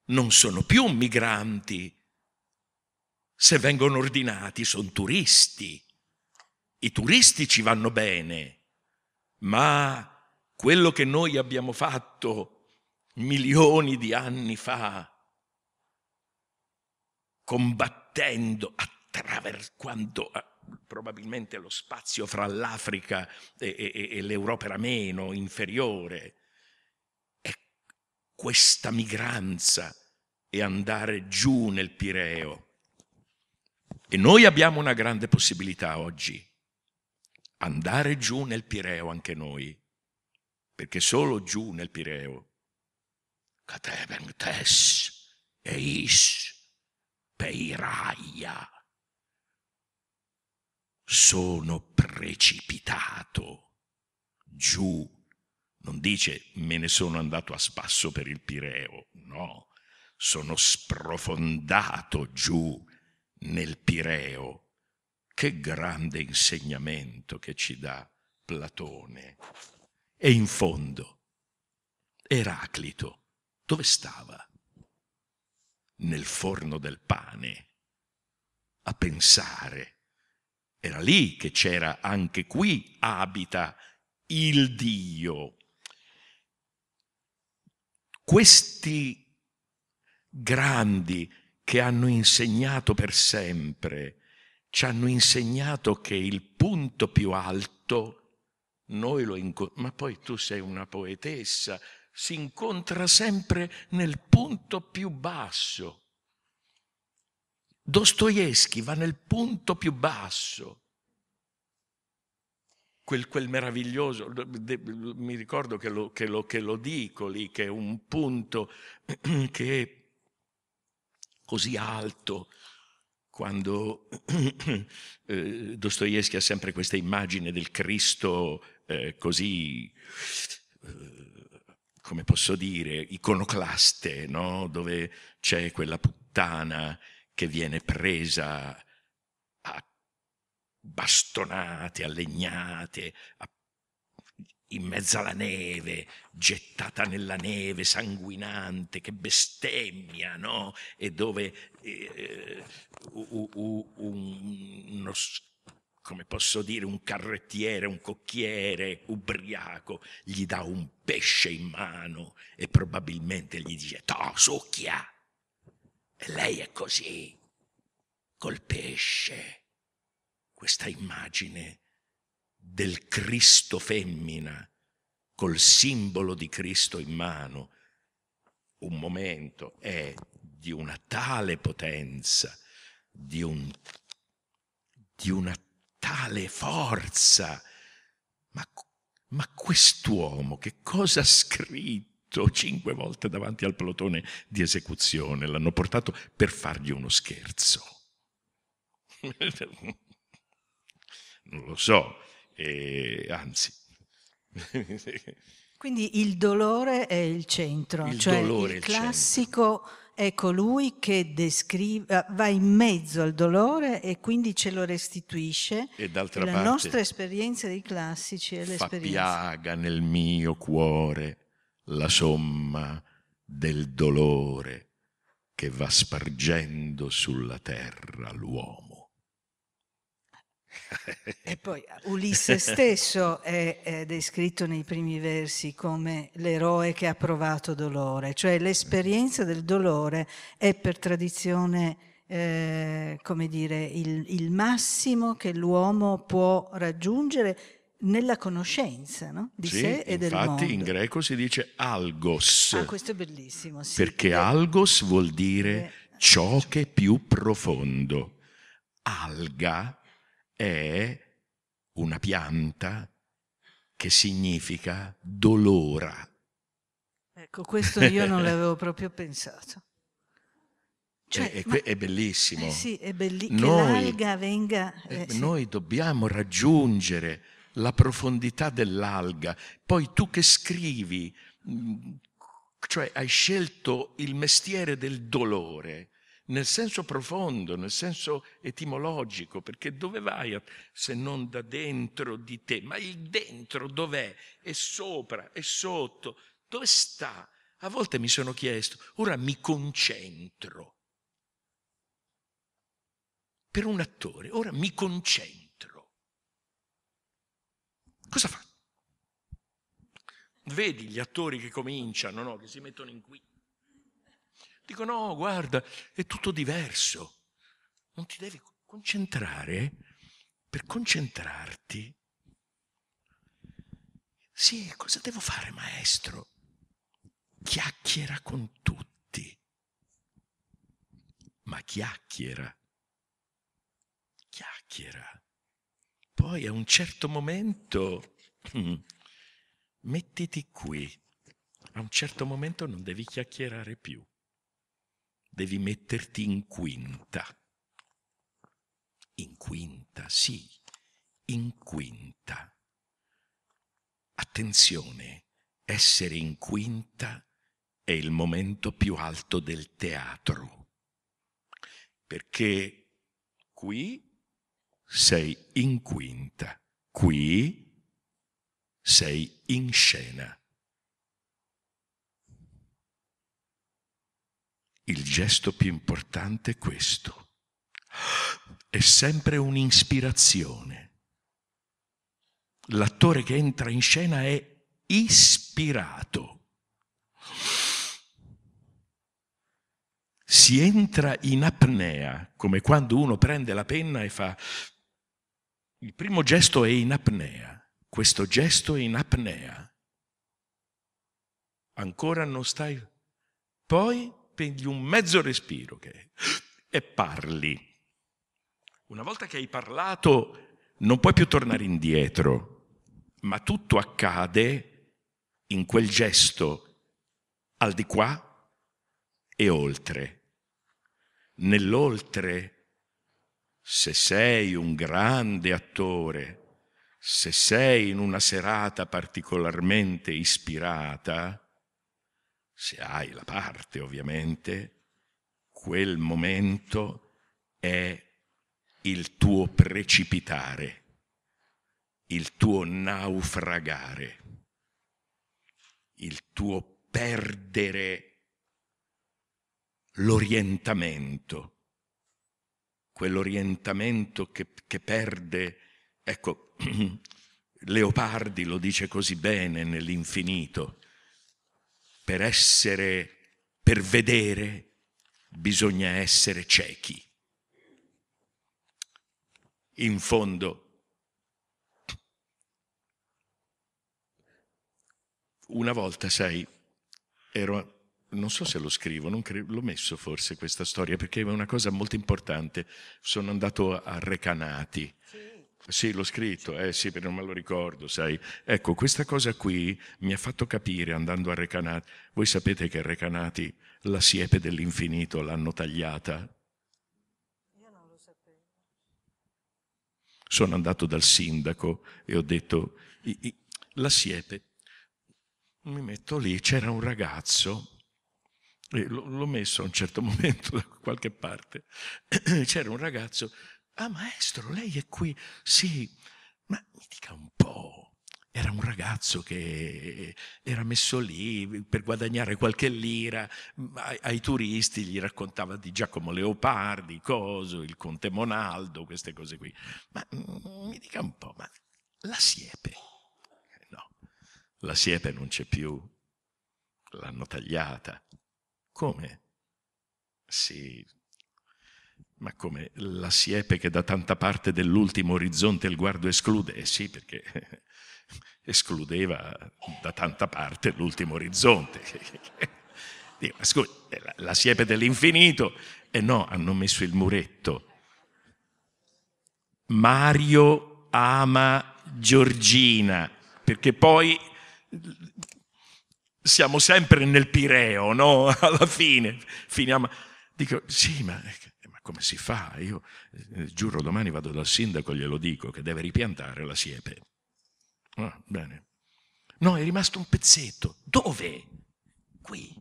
non sono più migranti. Se vengono ordinati sono turisti. I turisti ci vanno bene, ma quello che noi abbiamo fatto milioni di anni fa, combattendo attraverso quando ah, probabilmente lo spazio fra l'Africa e, e, e l'Europa era meno, inferiore. E questa migranza e andare giù nel Pireo. E noi abbiamo una grande possibilità oggi, andare giù nel Pireo anche noi, perché solo giù nel Pireo. Cateben tes eis peiraia sono precipitato giù. Non dice me ne sono andato a spasso per il Pireo, no, sono sprofondato giù nel Pireo. Che grande insegnamento che ci dà Platone. E in fondo, Eraclito, dove stava? Nel forno del pane, a pensare era lì che c'era anche qui abita il Dio. Questi grandi che hanno insegnato per sempre, ci hanno insegnato che il punto più alto noi lo incontriamo, ma poi tu sei una poetessa, si incontra sempre nel punto più basso. Dostoevsky va nel punto più basso. Quel, quel meraviglioso, mi ricordo che lo, che, lo, che lo dico lì, che è un punto che è così alto, quando eh, Dostoevsky ha sempre questa immagine del Cristo eh, così, eh, come posso dire, iconoclaste, no? dove c'è quella puttana che viene presa a bastonate, a legnate, a in mezzo alla neve, gettata nella neve, sanguinante, che bestemmia, no? E dove eh, eh u, u, un, uno, come posso dire, un carrettiere, un cocchiere ubriaco gli dà un pesce in mano e probabilmente gli dice, to, succhia! E lei è così, colpisce questa immagine del Cristo femmina col simbolo di Cristo in mano. Un momento è di una tale potenza, di, un, di una tale forza. Ma, ma quest'uomo che cosa ha scritto? o cinque volte davanti al plotone di esecuzione, l'hanno portato per fargli uno scherzo. non lo so, e anzi. Quindi il dolore è il centro, il cioè il, il classico centro. è colui che descrive, va in mezzo al dolore e quindi ce lo restituisce. E d'altra la parte... La nostra esperienza dei classici è l'esperienza. Fa piaga nel mio cuore la somma del dolore che va spargendo sulla terra l'uomo. E poi Ulisse stesso è, è, descritto nei primi versi come l'eroe che ha provato dolore, cioè l'esperienza del dolore è per tradizione, eh, come dire, il, il massimo che l'uomo può raggiungere nella conoscenza no? di sì, sé e del mondo. Infatti in greco si dice algos. Ah, questo è bellissimo. Sì. Perché algos vuol dire eh, ciò che è più profondo. Alga è una pianta che significa dolora. Ecco, questo io non l'avevo proprio pensato. Cioè, è, ma, è, bellissimo. Eh sì, è bellissimo. Che l'alga venga... Eh, eh noi sì. dobbiamo raggiungere la profondità dell'alga, poi tu che scrivi, mm, cioè hai scelto il mestiere del dolore nel senso profondo, nel senso etimologico, perché dove vai se non da dentro di te? Ma il dentro dov'è? È sopra, è sotto, dove sta? A volte mi sono chiesto, ora mi concentro. Per un attore, ora mi concentro Cosa fa? Vedi gli attori che cominciano, no? che si mettono in qui. Dico no, guarda, è tutto diverso. Non ti devi concentrare. Per concentrarti, sì, cosa devo fare maestro? Chiacchiera con tutti. Ma chiacchiera. Chiacchiera poi a un certo momento, mm, mettiti qui, a un certo momento non devi chiacchierare più, devi metterti in quinta. In quinta, sì, in quinta. Attenzione, essere in quinta è il momento più alto del teatro, perché qui sei in quinta, qui sei in scena. Il gesto più importante è questo. È sempre un'ispirazione. L'attore che entra in scena è ispirato. Si entra in apnea, come quando uno prende la penna e fa il primo gesto è in apnea, questo gesto è in apnea. Ancora non stai... Poi prendi un mezzo respiro che... e parli. Una volta che hai parlato non puoi più tornare indietro, ma tutto accade in quel gesto al di qua e oltre. Nell'oltre se sei un grande attore, se sei in una serata particolarmente ispirata, se hai la parte ovviamente, quel momento è il tuo precipitare, il tuo naufragare, il tuo perdere l'orientamento quell'orientamento che, che perde, ecco, Leopardi lo dice così bene nell'infinito, per essere, per vedere bisogna essere ciechi. In fondo, una volta, sai, ero A non so se lo scrivo, l'ho messo forse questa storia perché è una cosa molto importante. Sono andato a Recanati. Sì. l'ho scritto, eh sì, perché non me lo ricordo, sai. Ecco, questa cosa qui mi ha fatto capire andando a Recanati. Voi sapete che a Recanati la siepe dell'infinito l'hanno tagliata? Io non lo sapevo. Sono andato dal sindaco e ho detto, la siepe, mi metto lì, c'era un ragazzo l'ho messo a un certo momento da qualche parte, c'era un ragazzo, ah maestro, lei è qui? Sì, ma mi dica un po'. Era un ragazzo che era messo lì per guadagnare qualche lira, ai, ai turisti gli raccontava di Giacomo Leopardi, Coso, il conte Monaldo, queste cose qui. Ma mi dica un po', ma la siepe? Eh, no, la siepe non c'è più, l'hanno tagliata, come? Sì, ma come la siepe che da tanta parte dell'ultimo orizzonte il guardo esclude? Eh sì, perché escludeva da tanta parte l'ultimo orizzonte. Dico, ma scusa, la, la siepe dell'infinito? E eh no, hanno messo il muretto. Mario ama Giorgina, perché poi siamo sempre nel Pireo, no? Alla fine finiamo. Dico, sì, ma, eh, ma come si fa? Io eh, eh giuro, domani vado dal sindaco e glielo dico che deve ripiantare la siepe. Ah, bene. No, è rimasto un pezzetto. Dove? Qui.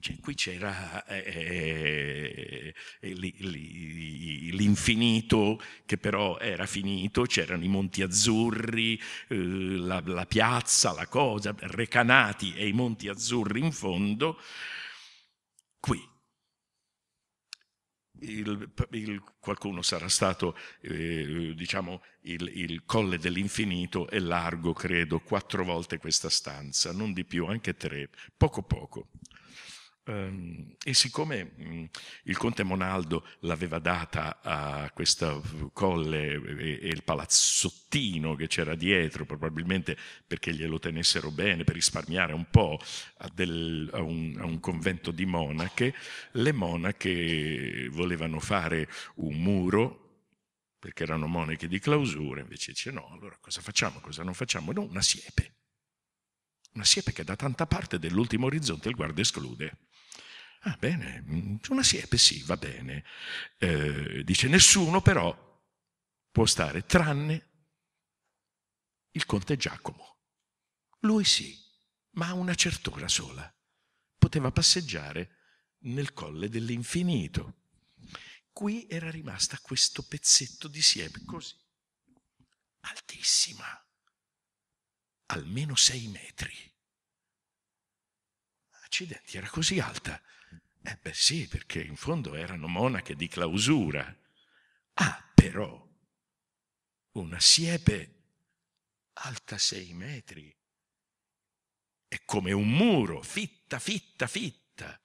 Cioè, qui c'era eh, eh, eh l'infinito che però era finito, c'erano i Monti Azzurri, eh, la, la, piazza, la cosa, Recanati e i Monti Azzurri in fondo. Qui. Il, il, qualcuno sarà stato, eh, diciamo, il, il colle dell'infinito è largo, credo, quattro volte questa stanza, non di più, anche tre, poco poco. Ehm, e siccome mhmm, il conte Monaldo l'aveva data a questo colle e il palazzottino che c'era dietro, probabilmente perché glielo tenessero bene, per risparmiare un po' a, del, a, un, a un convento di monache, le monache volevano fare un muro perché erano monache di clausura, invece dice no, allora cosa facciamo, cosa non facciamo? No, una siepe. Una siepe che da tanta parte dell'ultimo orizzonte il guarda esclude Ah, bene, una siepe sì, va bene. Eh, dice, nessuno però può stare tranne il conte Giacomo. Lui sì, ma a una cert'ora sola. Poteva passeggiare nel colle dell'infinito. Qui era rimasta questo pezzetto di siepe così, altissima, almeno sei metri. Accidenti, era così alta eh beh sì, perché in fondo erano monache di clausura. Ha ah, però una siepe alta sei metri. È come un muro, fitta, fitta, fitta.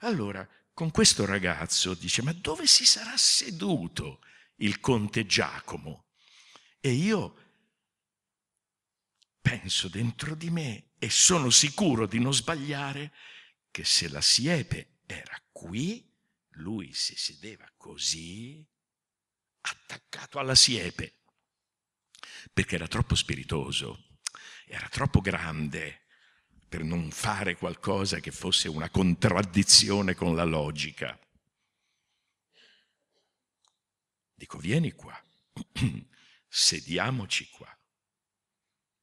Allora, con questo ragazzo dice, ma dove si sarà seduto il conte Giacomo? E io penso dentro di me e sono sicuro di non sbagliare che se la siepe era qui, lui si sedeva così, attaccato alla siepe, perché era troppo spiritoso, era troppo grande per non fare qualcosa che fosse una contraddizione con la logica. Dico, vieni qua, sediamoci qua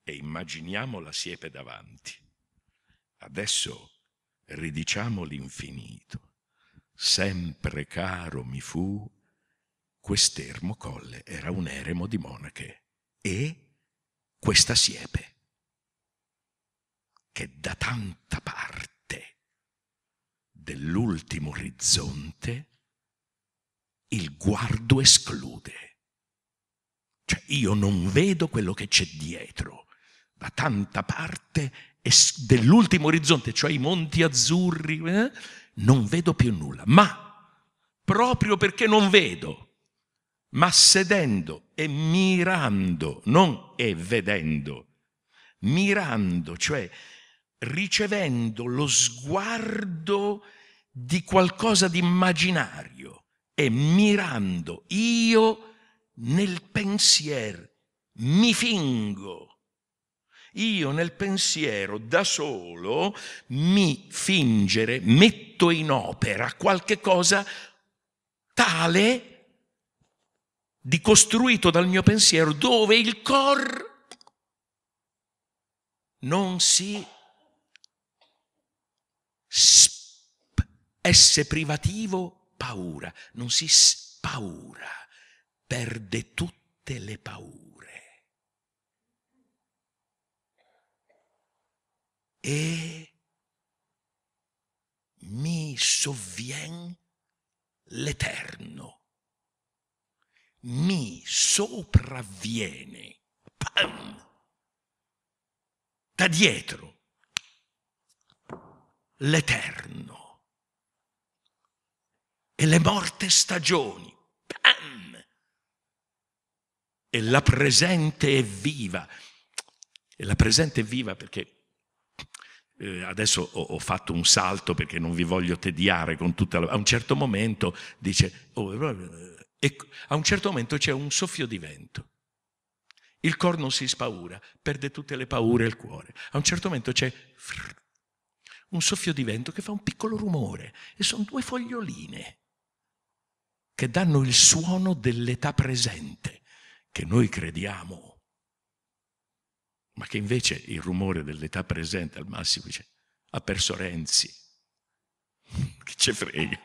e immaginiamo la siepe davanti. Adesso ridiciamo l'infinito. Sempre caro mi fu, quest'ermo colle era un eremo di monache e questa siepe, che da tanta parte dell'ultimo orizzonte il guardo esclude. Cioè io non vedo quello che c'è dietro, da tanta parte dell'ultimo orizzonte, cioè i monti azzurri, eh, non vedo più nulla. Ma proprio perché non vedo, ma sedendo e mirando, non e vedendo, mirando, cioè ricevendo lo sguardo di qualcosa di immaginario e mirando io nel pensiero mi fingo io nel pensiero da solo mi fingere, metto in opera qualche cosa tale di costruito dal mio pensiero dove il cor non si sp, esse privativo paura, non si spaura, perde tutte le paure. e mi sovvien l'Eterno, mi sopravviene, Pam! da dietro, l'Eterno. E le morte stagioni, Pam! e la presente è viva, e la presente è viva perché eh, adesso ho, ho, fatto un salto perché non vi voglio tediare con tutta la... A un certo momento dice, oh, e eh, eh, ecco, a un certo momento c'è un soffio di vento. Il corno si spaura, perde tutte le paure il cuore. A un certo momento c'è un soffio di vento che fa un piccolo rumore e sono due foglioline che danno il suono dell'età presente, che noi crediamo ma che invece il rumore dell'età presente al massimo dice ha perso Renzi, che ce frega,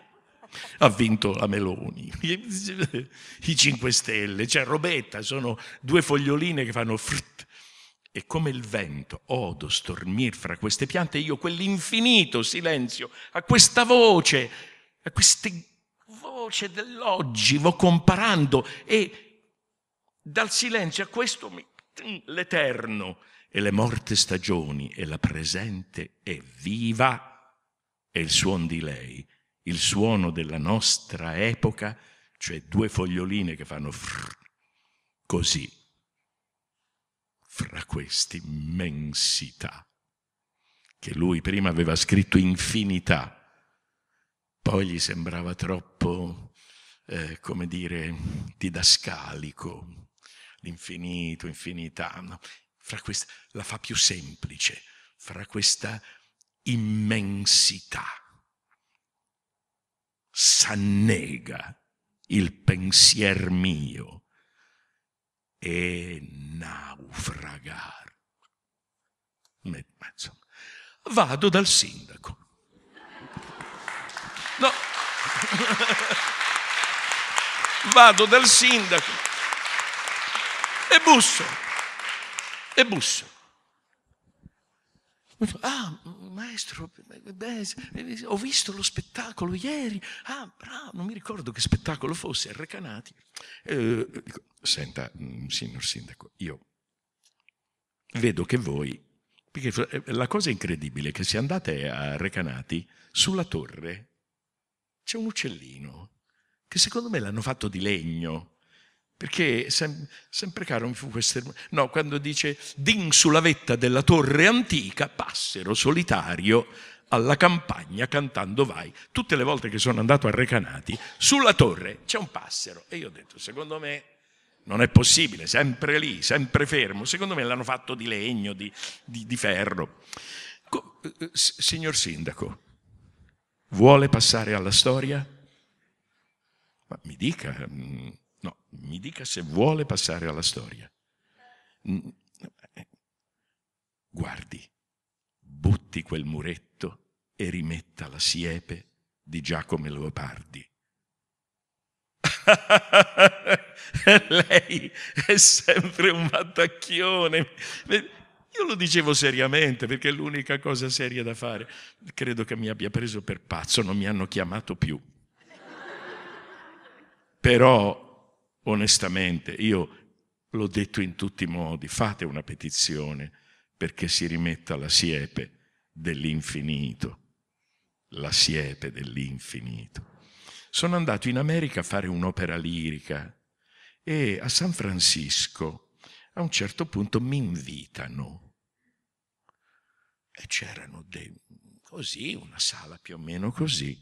ha vinto la Meloni, i 5 Stelle, cioè Robetta, sono due foglioline che fanno fritt. E come il vento odo stormir fra queste piante, io quell'infinito silenzio, a questa voce, a queste voce dell'oggi, vo comparando e dal silenzio a questo mi l'Eterno e le morte stagioni e la presente è viva e il suono di lei, il suono della nostra epoca, cioè due foglioline che fanno frrr, così, fra queste immensità, che lui prima aveva scritto infinità, poi gli sembrava troppo, eh, come dire, didascalico, l'infinito, infinità, no? fra questa, la fa più semplice, fra questa immensità s'annega il pensier mio e naufragar. vado dal sindaco. No. vado dal sindaco e busso. E busso. Ah, maestro, ho visto lo spettacolo ieri. Ah, bravo, non mi ricordo che spettacolo fosse, a Recanati. Eh, dico, senta, mm, signor sindaco, io vedo che voi... Perché eh, la cosa incredibile è che se andate a Recanati, sulla torre c'è un uccellino che secondo me l'hanno fatto di legno perché sem- sempre caro mi fu questo... Erm-, no, quando dice, din sulla vetta della torre antica, passero solitario alla campagna cantando vai. Tutte le volte che sono andato a Recanati, sulla torre c'è un passero. E io ho detto, secondo me non è possibile, sempre lì, sempre fermo. Secondo me l'hanno fatto di legno, di, di, di ferro. Co- eh, signor Sindaco, vuole passare alla storia? Ma mi dica, mh, mm, mi dica se vuole passare alla storia. Eh, guardi, butti quel muretto e rimetta la siepe di Giacomo Leopardi. Lei è sempre un mattacchione. Io lo dicevo seriamente perché è l'unica cosa seria da fare. Credo che mi abbia preso per pazzo, non mi hanno chiamato più. Però onestamente, io l'ho detto in tutti i modi, fate una petizione perché si rimetta la siepe dell'infinito, la siepe dell'infinito. Sono andato in America a fare un'opera lirica e a San Francisco a un certo punto mi invitano e c'erano dei, così, una sala più o meno così.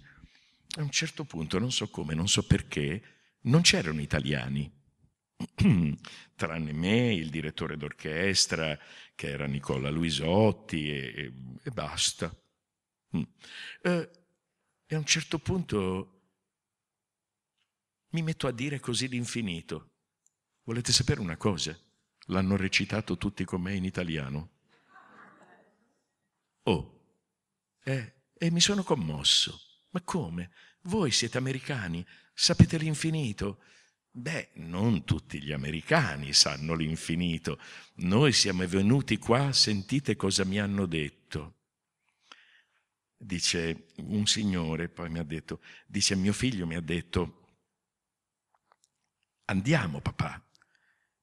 A un certo punto, non so come, non so perché, non c'erano italiani, tranne me, il direttore d'orchestra, che era Nicola Luisotti, e, e basta. Mm. Eh, e a un certo punto mi metto a dire così d'infinito. Volete sapere una cosa? L'hanno recitato tutti con me in italiano. Oh, eh, e mi sono commosso. Ma come? Voi siete americani, sapete l'infinito. Beh, non tutti gli americani sanno l'infinito. Noi siamo venuti qua, sentite cosa mi hanno detto. Dice un signore, poi mi ha detto, dice mio figlio mi ha detto, andiamo papà,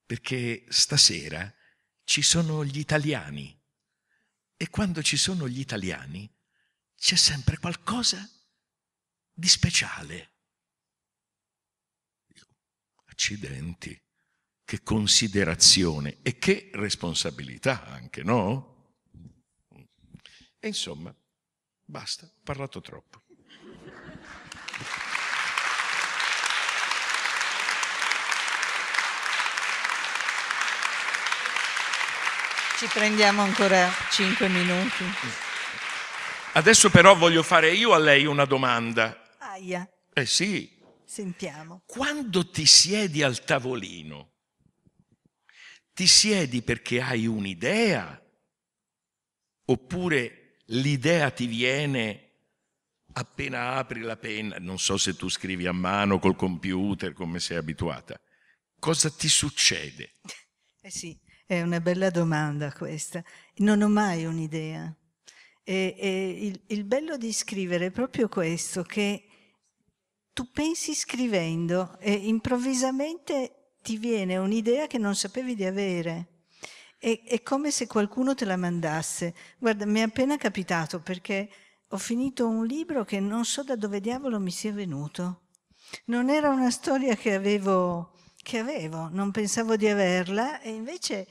perché stasera ci sono gli italiani e quando ci sono gli italiani c'è sempre qualcosa di speciale. Accidenti, che considerazione e che responsabilità anche, no? E insomma, basta, ho parlato troppo. Ci prendiamo ancora 5 minuti. Adesso però voglio fare io a lei una domanda migliaia. Eh sì. Sentiamo. Quando ti siedi al tavolino, ti siedi perché hai un'idea oppure l'idea ti viene appena apri la penna, non so se tu scrivi a mano col computer come sei abituata, cosa ti succede? Eh sì, è una bella domanda questa. Non ho mai un'idea. E, e il, il, bello di scrivere è proprio questo, che tu pensi scrivendo e improvvisamente ti viene un'idea che non sapevi di avere. E, è come se qualcuno te la mandasse. Guarda, mi è appena capitato perché ho finito un libro che non so da dove diavolo mi sia venuto. Non era una storia che avevo, che avevo non pensavo di averla e invece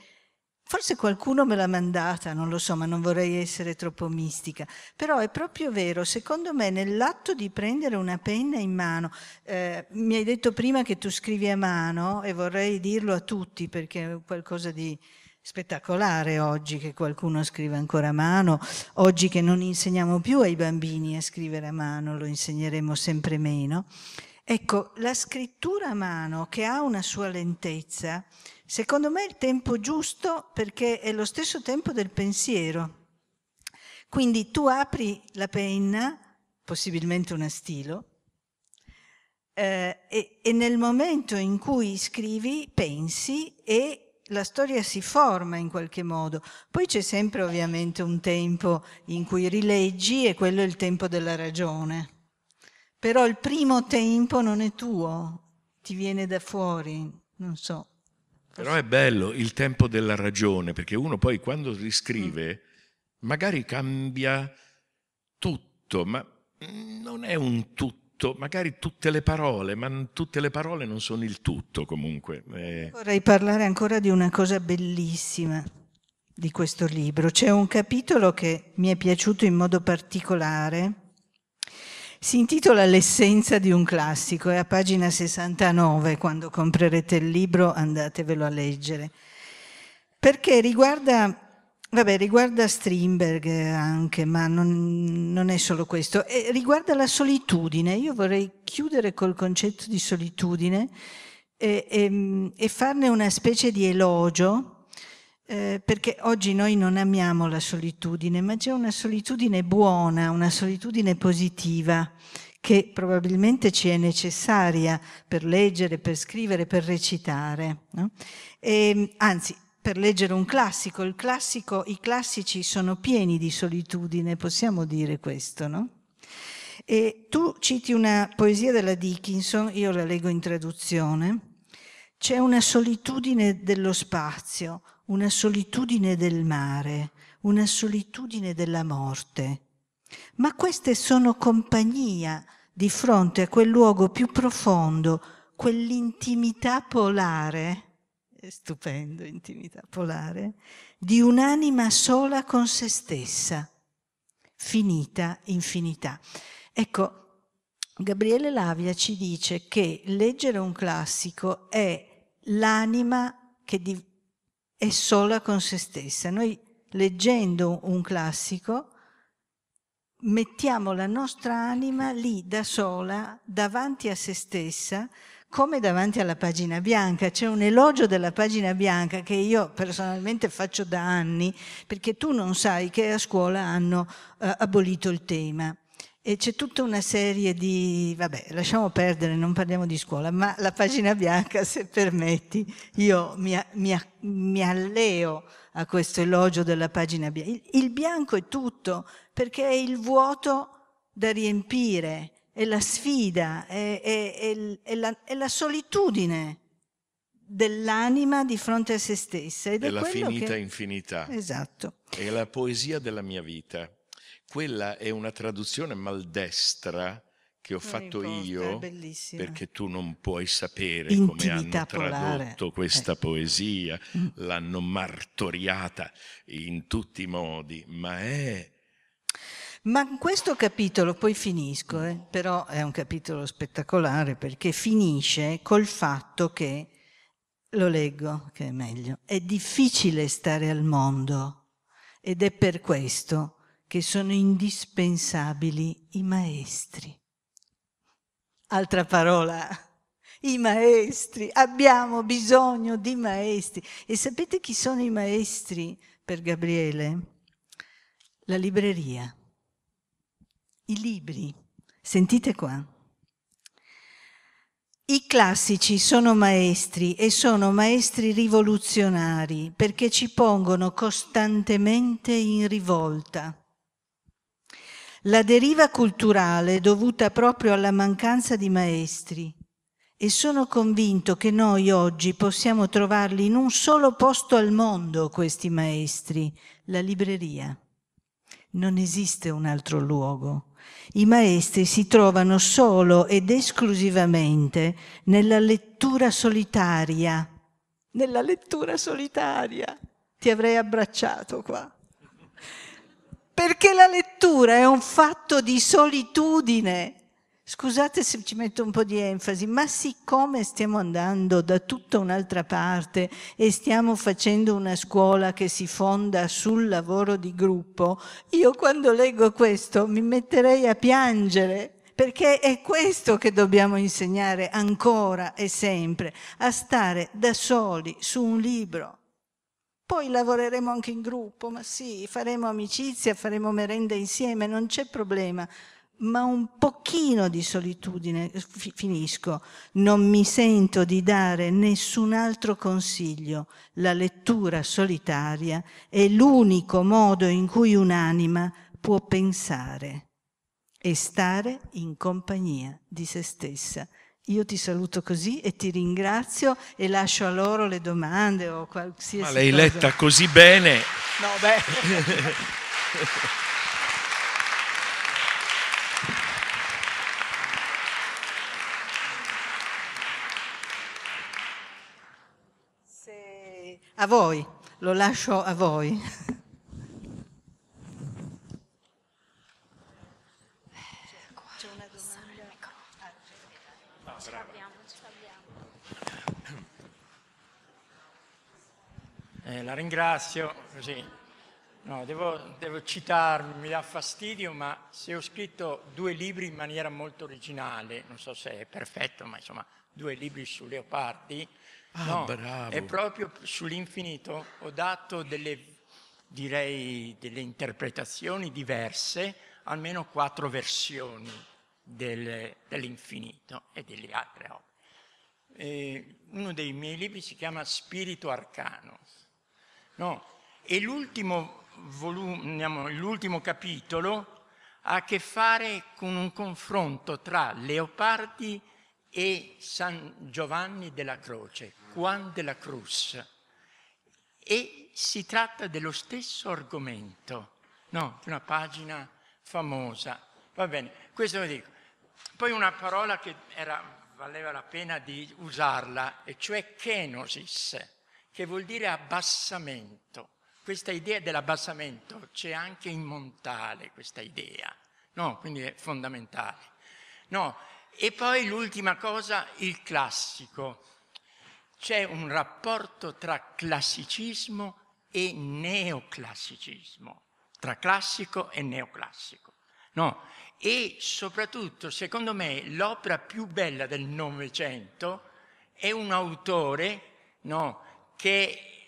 forse qualcuno me l'ha mandata, non lo so, ma non vorrei essere troppo mistica, però è proprio vero, secondo me nell'atto di prendere una penna in mano, eh, mi hai detto prima che tu scrivi a mano e vorrei dirlo a tutti perché è qualcosa di spettacolare oggi che qualcuno scriva ancora a mano, oggi che non insegniamo più ai bambini a scrivere a mano, lo insegneremo sempre meno. Ecco, la scrittura a mano, che ha una sua lentezza, secondo me è il tempo giusto perché è lo stesso tempo del pensiero. Quindi tu apri la penna, possibilmente una stilo, eh, e, e nel momento in cui scrivi pensi e la storia si forma in qualche modo. Poi c'è sempre ovviamente un tempo in cui rileggi e quello è il tempo della ragione. Però il primo tempo non è tuo, ti viene da fuori, non so. Però è bello il tempo della ragione, perché uno poi quando riscrive mm. magari cambia tutto, ma non è un tutto, magari tutte le parole, ma tutte le parole non sono il tutto comunque. Eh. Vorrei parlare ancora di una cosa bellissima di questo libro. C'è un capitolo che mi è piaciuto in modo particolare, si intitola L'essenza di un classico, è a pagina 69, quando comprerete il libro andatevelo a leggere, perché riguarda Vabbè, riguarda Strindberg anche, ma non, non è solo questo. E riguarda la solitudine. Io vorrei chiudere col concetto di solitudine e, e, e farne una specie di elogio eh, perché oggi noi non amiamo la solitudine, ma c'è una solitudine buona, una solitudine positiva che probabilmente ci è necessaria per leggere, per scrivere, per recitare. No? E, ehm, anzi, per leggere un classico. classico. I classici sono pieni di solitudine, possiamo dire questo, no? E tu citi una poesia della Dickinson, io la leggo in traduzione. C'è una solitudine dello spazio, una solitudine del mare, una solitudine della morte. Ma queste sono compagnia di fronte a quel luogo più profondo, quell'intimità polare, stupendo, intimità polare, di un'anima sola con se stessa, finita infinità. Ecco, Gabriele Lavia ci dice che leggere un classico è l'anima che, di, è sola con se stessa. Noi leggendo un classico mettiamo la nostra anima lì da sola davanti a se stessa come davanti alla pagina bianca. C'è un elogio della pagina bianca che io personalmente faccio da anni perché tu non sai che a scuola hanno eh, abolito il tema. E c'è tutta una serie di, vabbè, lasciamo perdere, non parliamo di scuola, ma la pagina bianca, se permetti, io mi, mi, mi alleo a questo elogio della pagina bianca. Il, il bianco è tutto, perché è il vuoto da riempire, è la sfida, è, è, è, è la, la, solitudine dell'anima di fronte a se stessa. Ed è, la finita che... infinità. Esatto. È la poesia della mia vita quella è una traduzione maldestra che ho non fatto importa, io, perché tu non puoi sapere Intimità come hanno tradotto polare. questa eh. poesia, mm. l'hanno martoriata in tutti i modi, ma è... Ma questo capitolo, poi finisco, eh, però è un capitolo spettacolare perché finisce col fatto che, lo leggo che è meglio, è difficile stare al mondo ed è per questo che sono indispensabili i maestri. Altra parola, i maestri, abbiamo bisogno di maestri. E sapete chi sono i maestri per Gabriele? La libreria, i libri. Sentite qua. I classici sono maestri e sono maestri rivoluzionari perché ci pongono costantemente in rivolta la deriva culturale è dovuta proprio alla mancanza di maestri e sono convinto che noi oggi possiamo trovarli in un solo posto al mondo, questi maestri, la libreria. Non esiste un altro luogo. I maestri si trovano solo ed esclusivamente nella lettura solitaria. Nella lettura solitaria. Ti avrei abbracciato qua perché la lettura è un fatto di solitudine. Scusate se ci metto un po' di enfasi, ma siccome stiamo andando da tutta un'altra parte e stiamo facendo una scuola che si fonda sul lavoro di gruppo, io quando leggo questo mi metterei a piangere perché è questo che dobbiamo insegnare ancora e sempre, a stare da soli su un libro. Poi lavoreremo anche in gruppo, ma sì, faremo amicizia, faremo merenda insieme, non c'è problema. Ma un pochino di solitudine, eh, finisco, non mi sento di dare nessun altro consiglio. La lettura solitaria è l'unico modo in cui un'anima può pensare e stare in compagnia di se stessa. Io ti saluto così e ti ringrazio e lascio a loro le domande o qualsiasi cosa. Ma l'hai cosa. letta così bene. No, beh. Se... A voi, lo lascio a voi. Eh, la ringrazio, così. No, devo, devo citarmi, mi dà fastidio, ma se ho scritto due libri in maniera molto originale, non so se è perfetto, ma insomma, due libri su Leopardi, ah, no, bravo. è proprio sull'infinito, ho dato delle direi delle interpretazioni diverse, almeno quattro versioni del, dell'infinito e delle altre opere. Eh, uno dei miei libri si chiama Spirito Arcano, No. E l'ultimo, l'ultimo capitolo ha a che fare con un confronto tra Leopardi e San Giovanni della Croce, Juan de la Cruz. E si tratta dello stesso argomento, no, una pagina famosa. Va bene, questo lo dico. Poi una parola che era, valeva la pena di usarla, e cioè kenosis che vuol dire abbassamento. Questa idea dell'abbassamento c'è anche in Montale, questa idea, no? Quindi è fondamentale. No. E poi l'ultima cosa, il classico. C'è un rapporto tra classicismo e neoclassicismo, tra classico e neoclassico. No. E soprattutto, secondo me, l'opera più bella del Novecento è un autore no, che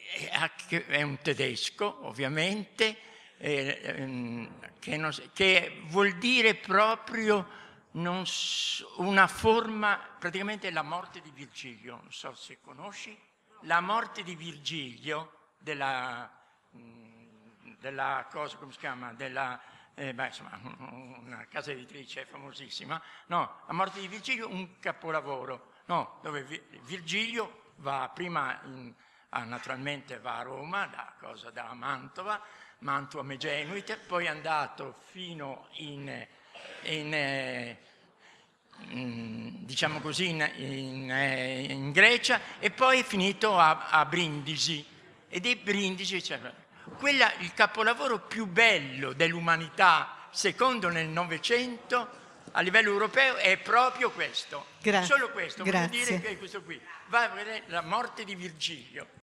è un tedesco ovviamente, eh, ehm, che, non, che vuol dire proprio non, una forma, praticamente la morte di Virgilio, non so se conosci, la morte di Virgilio della, mm, della cosa, come si chiama, della, eh, beh, insomma, una casa editrice famosissima, no, la morte di Virgilio un capolavoro, no, dove Virgilio va prima in, Ah, naturalmente va a Roma, da, cosa, da Mantova, Mantua Megenuite, poi è andato fino in, in eh, diciamo così, in, in, eh, in, Grecia e poi è finito a, a Brindisi. E di Brindisi, cioè, quella, il capolavoro più bello dell'umanità, secondo nel Novecento, a livello europeo, è proprio questo. Gra Solo questo, vuol dire che è questo qui. Va a vedere la morte di Virgilio.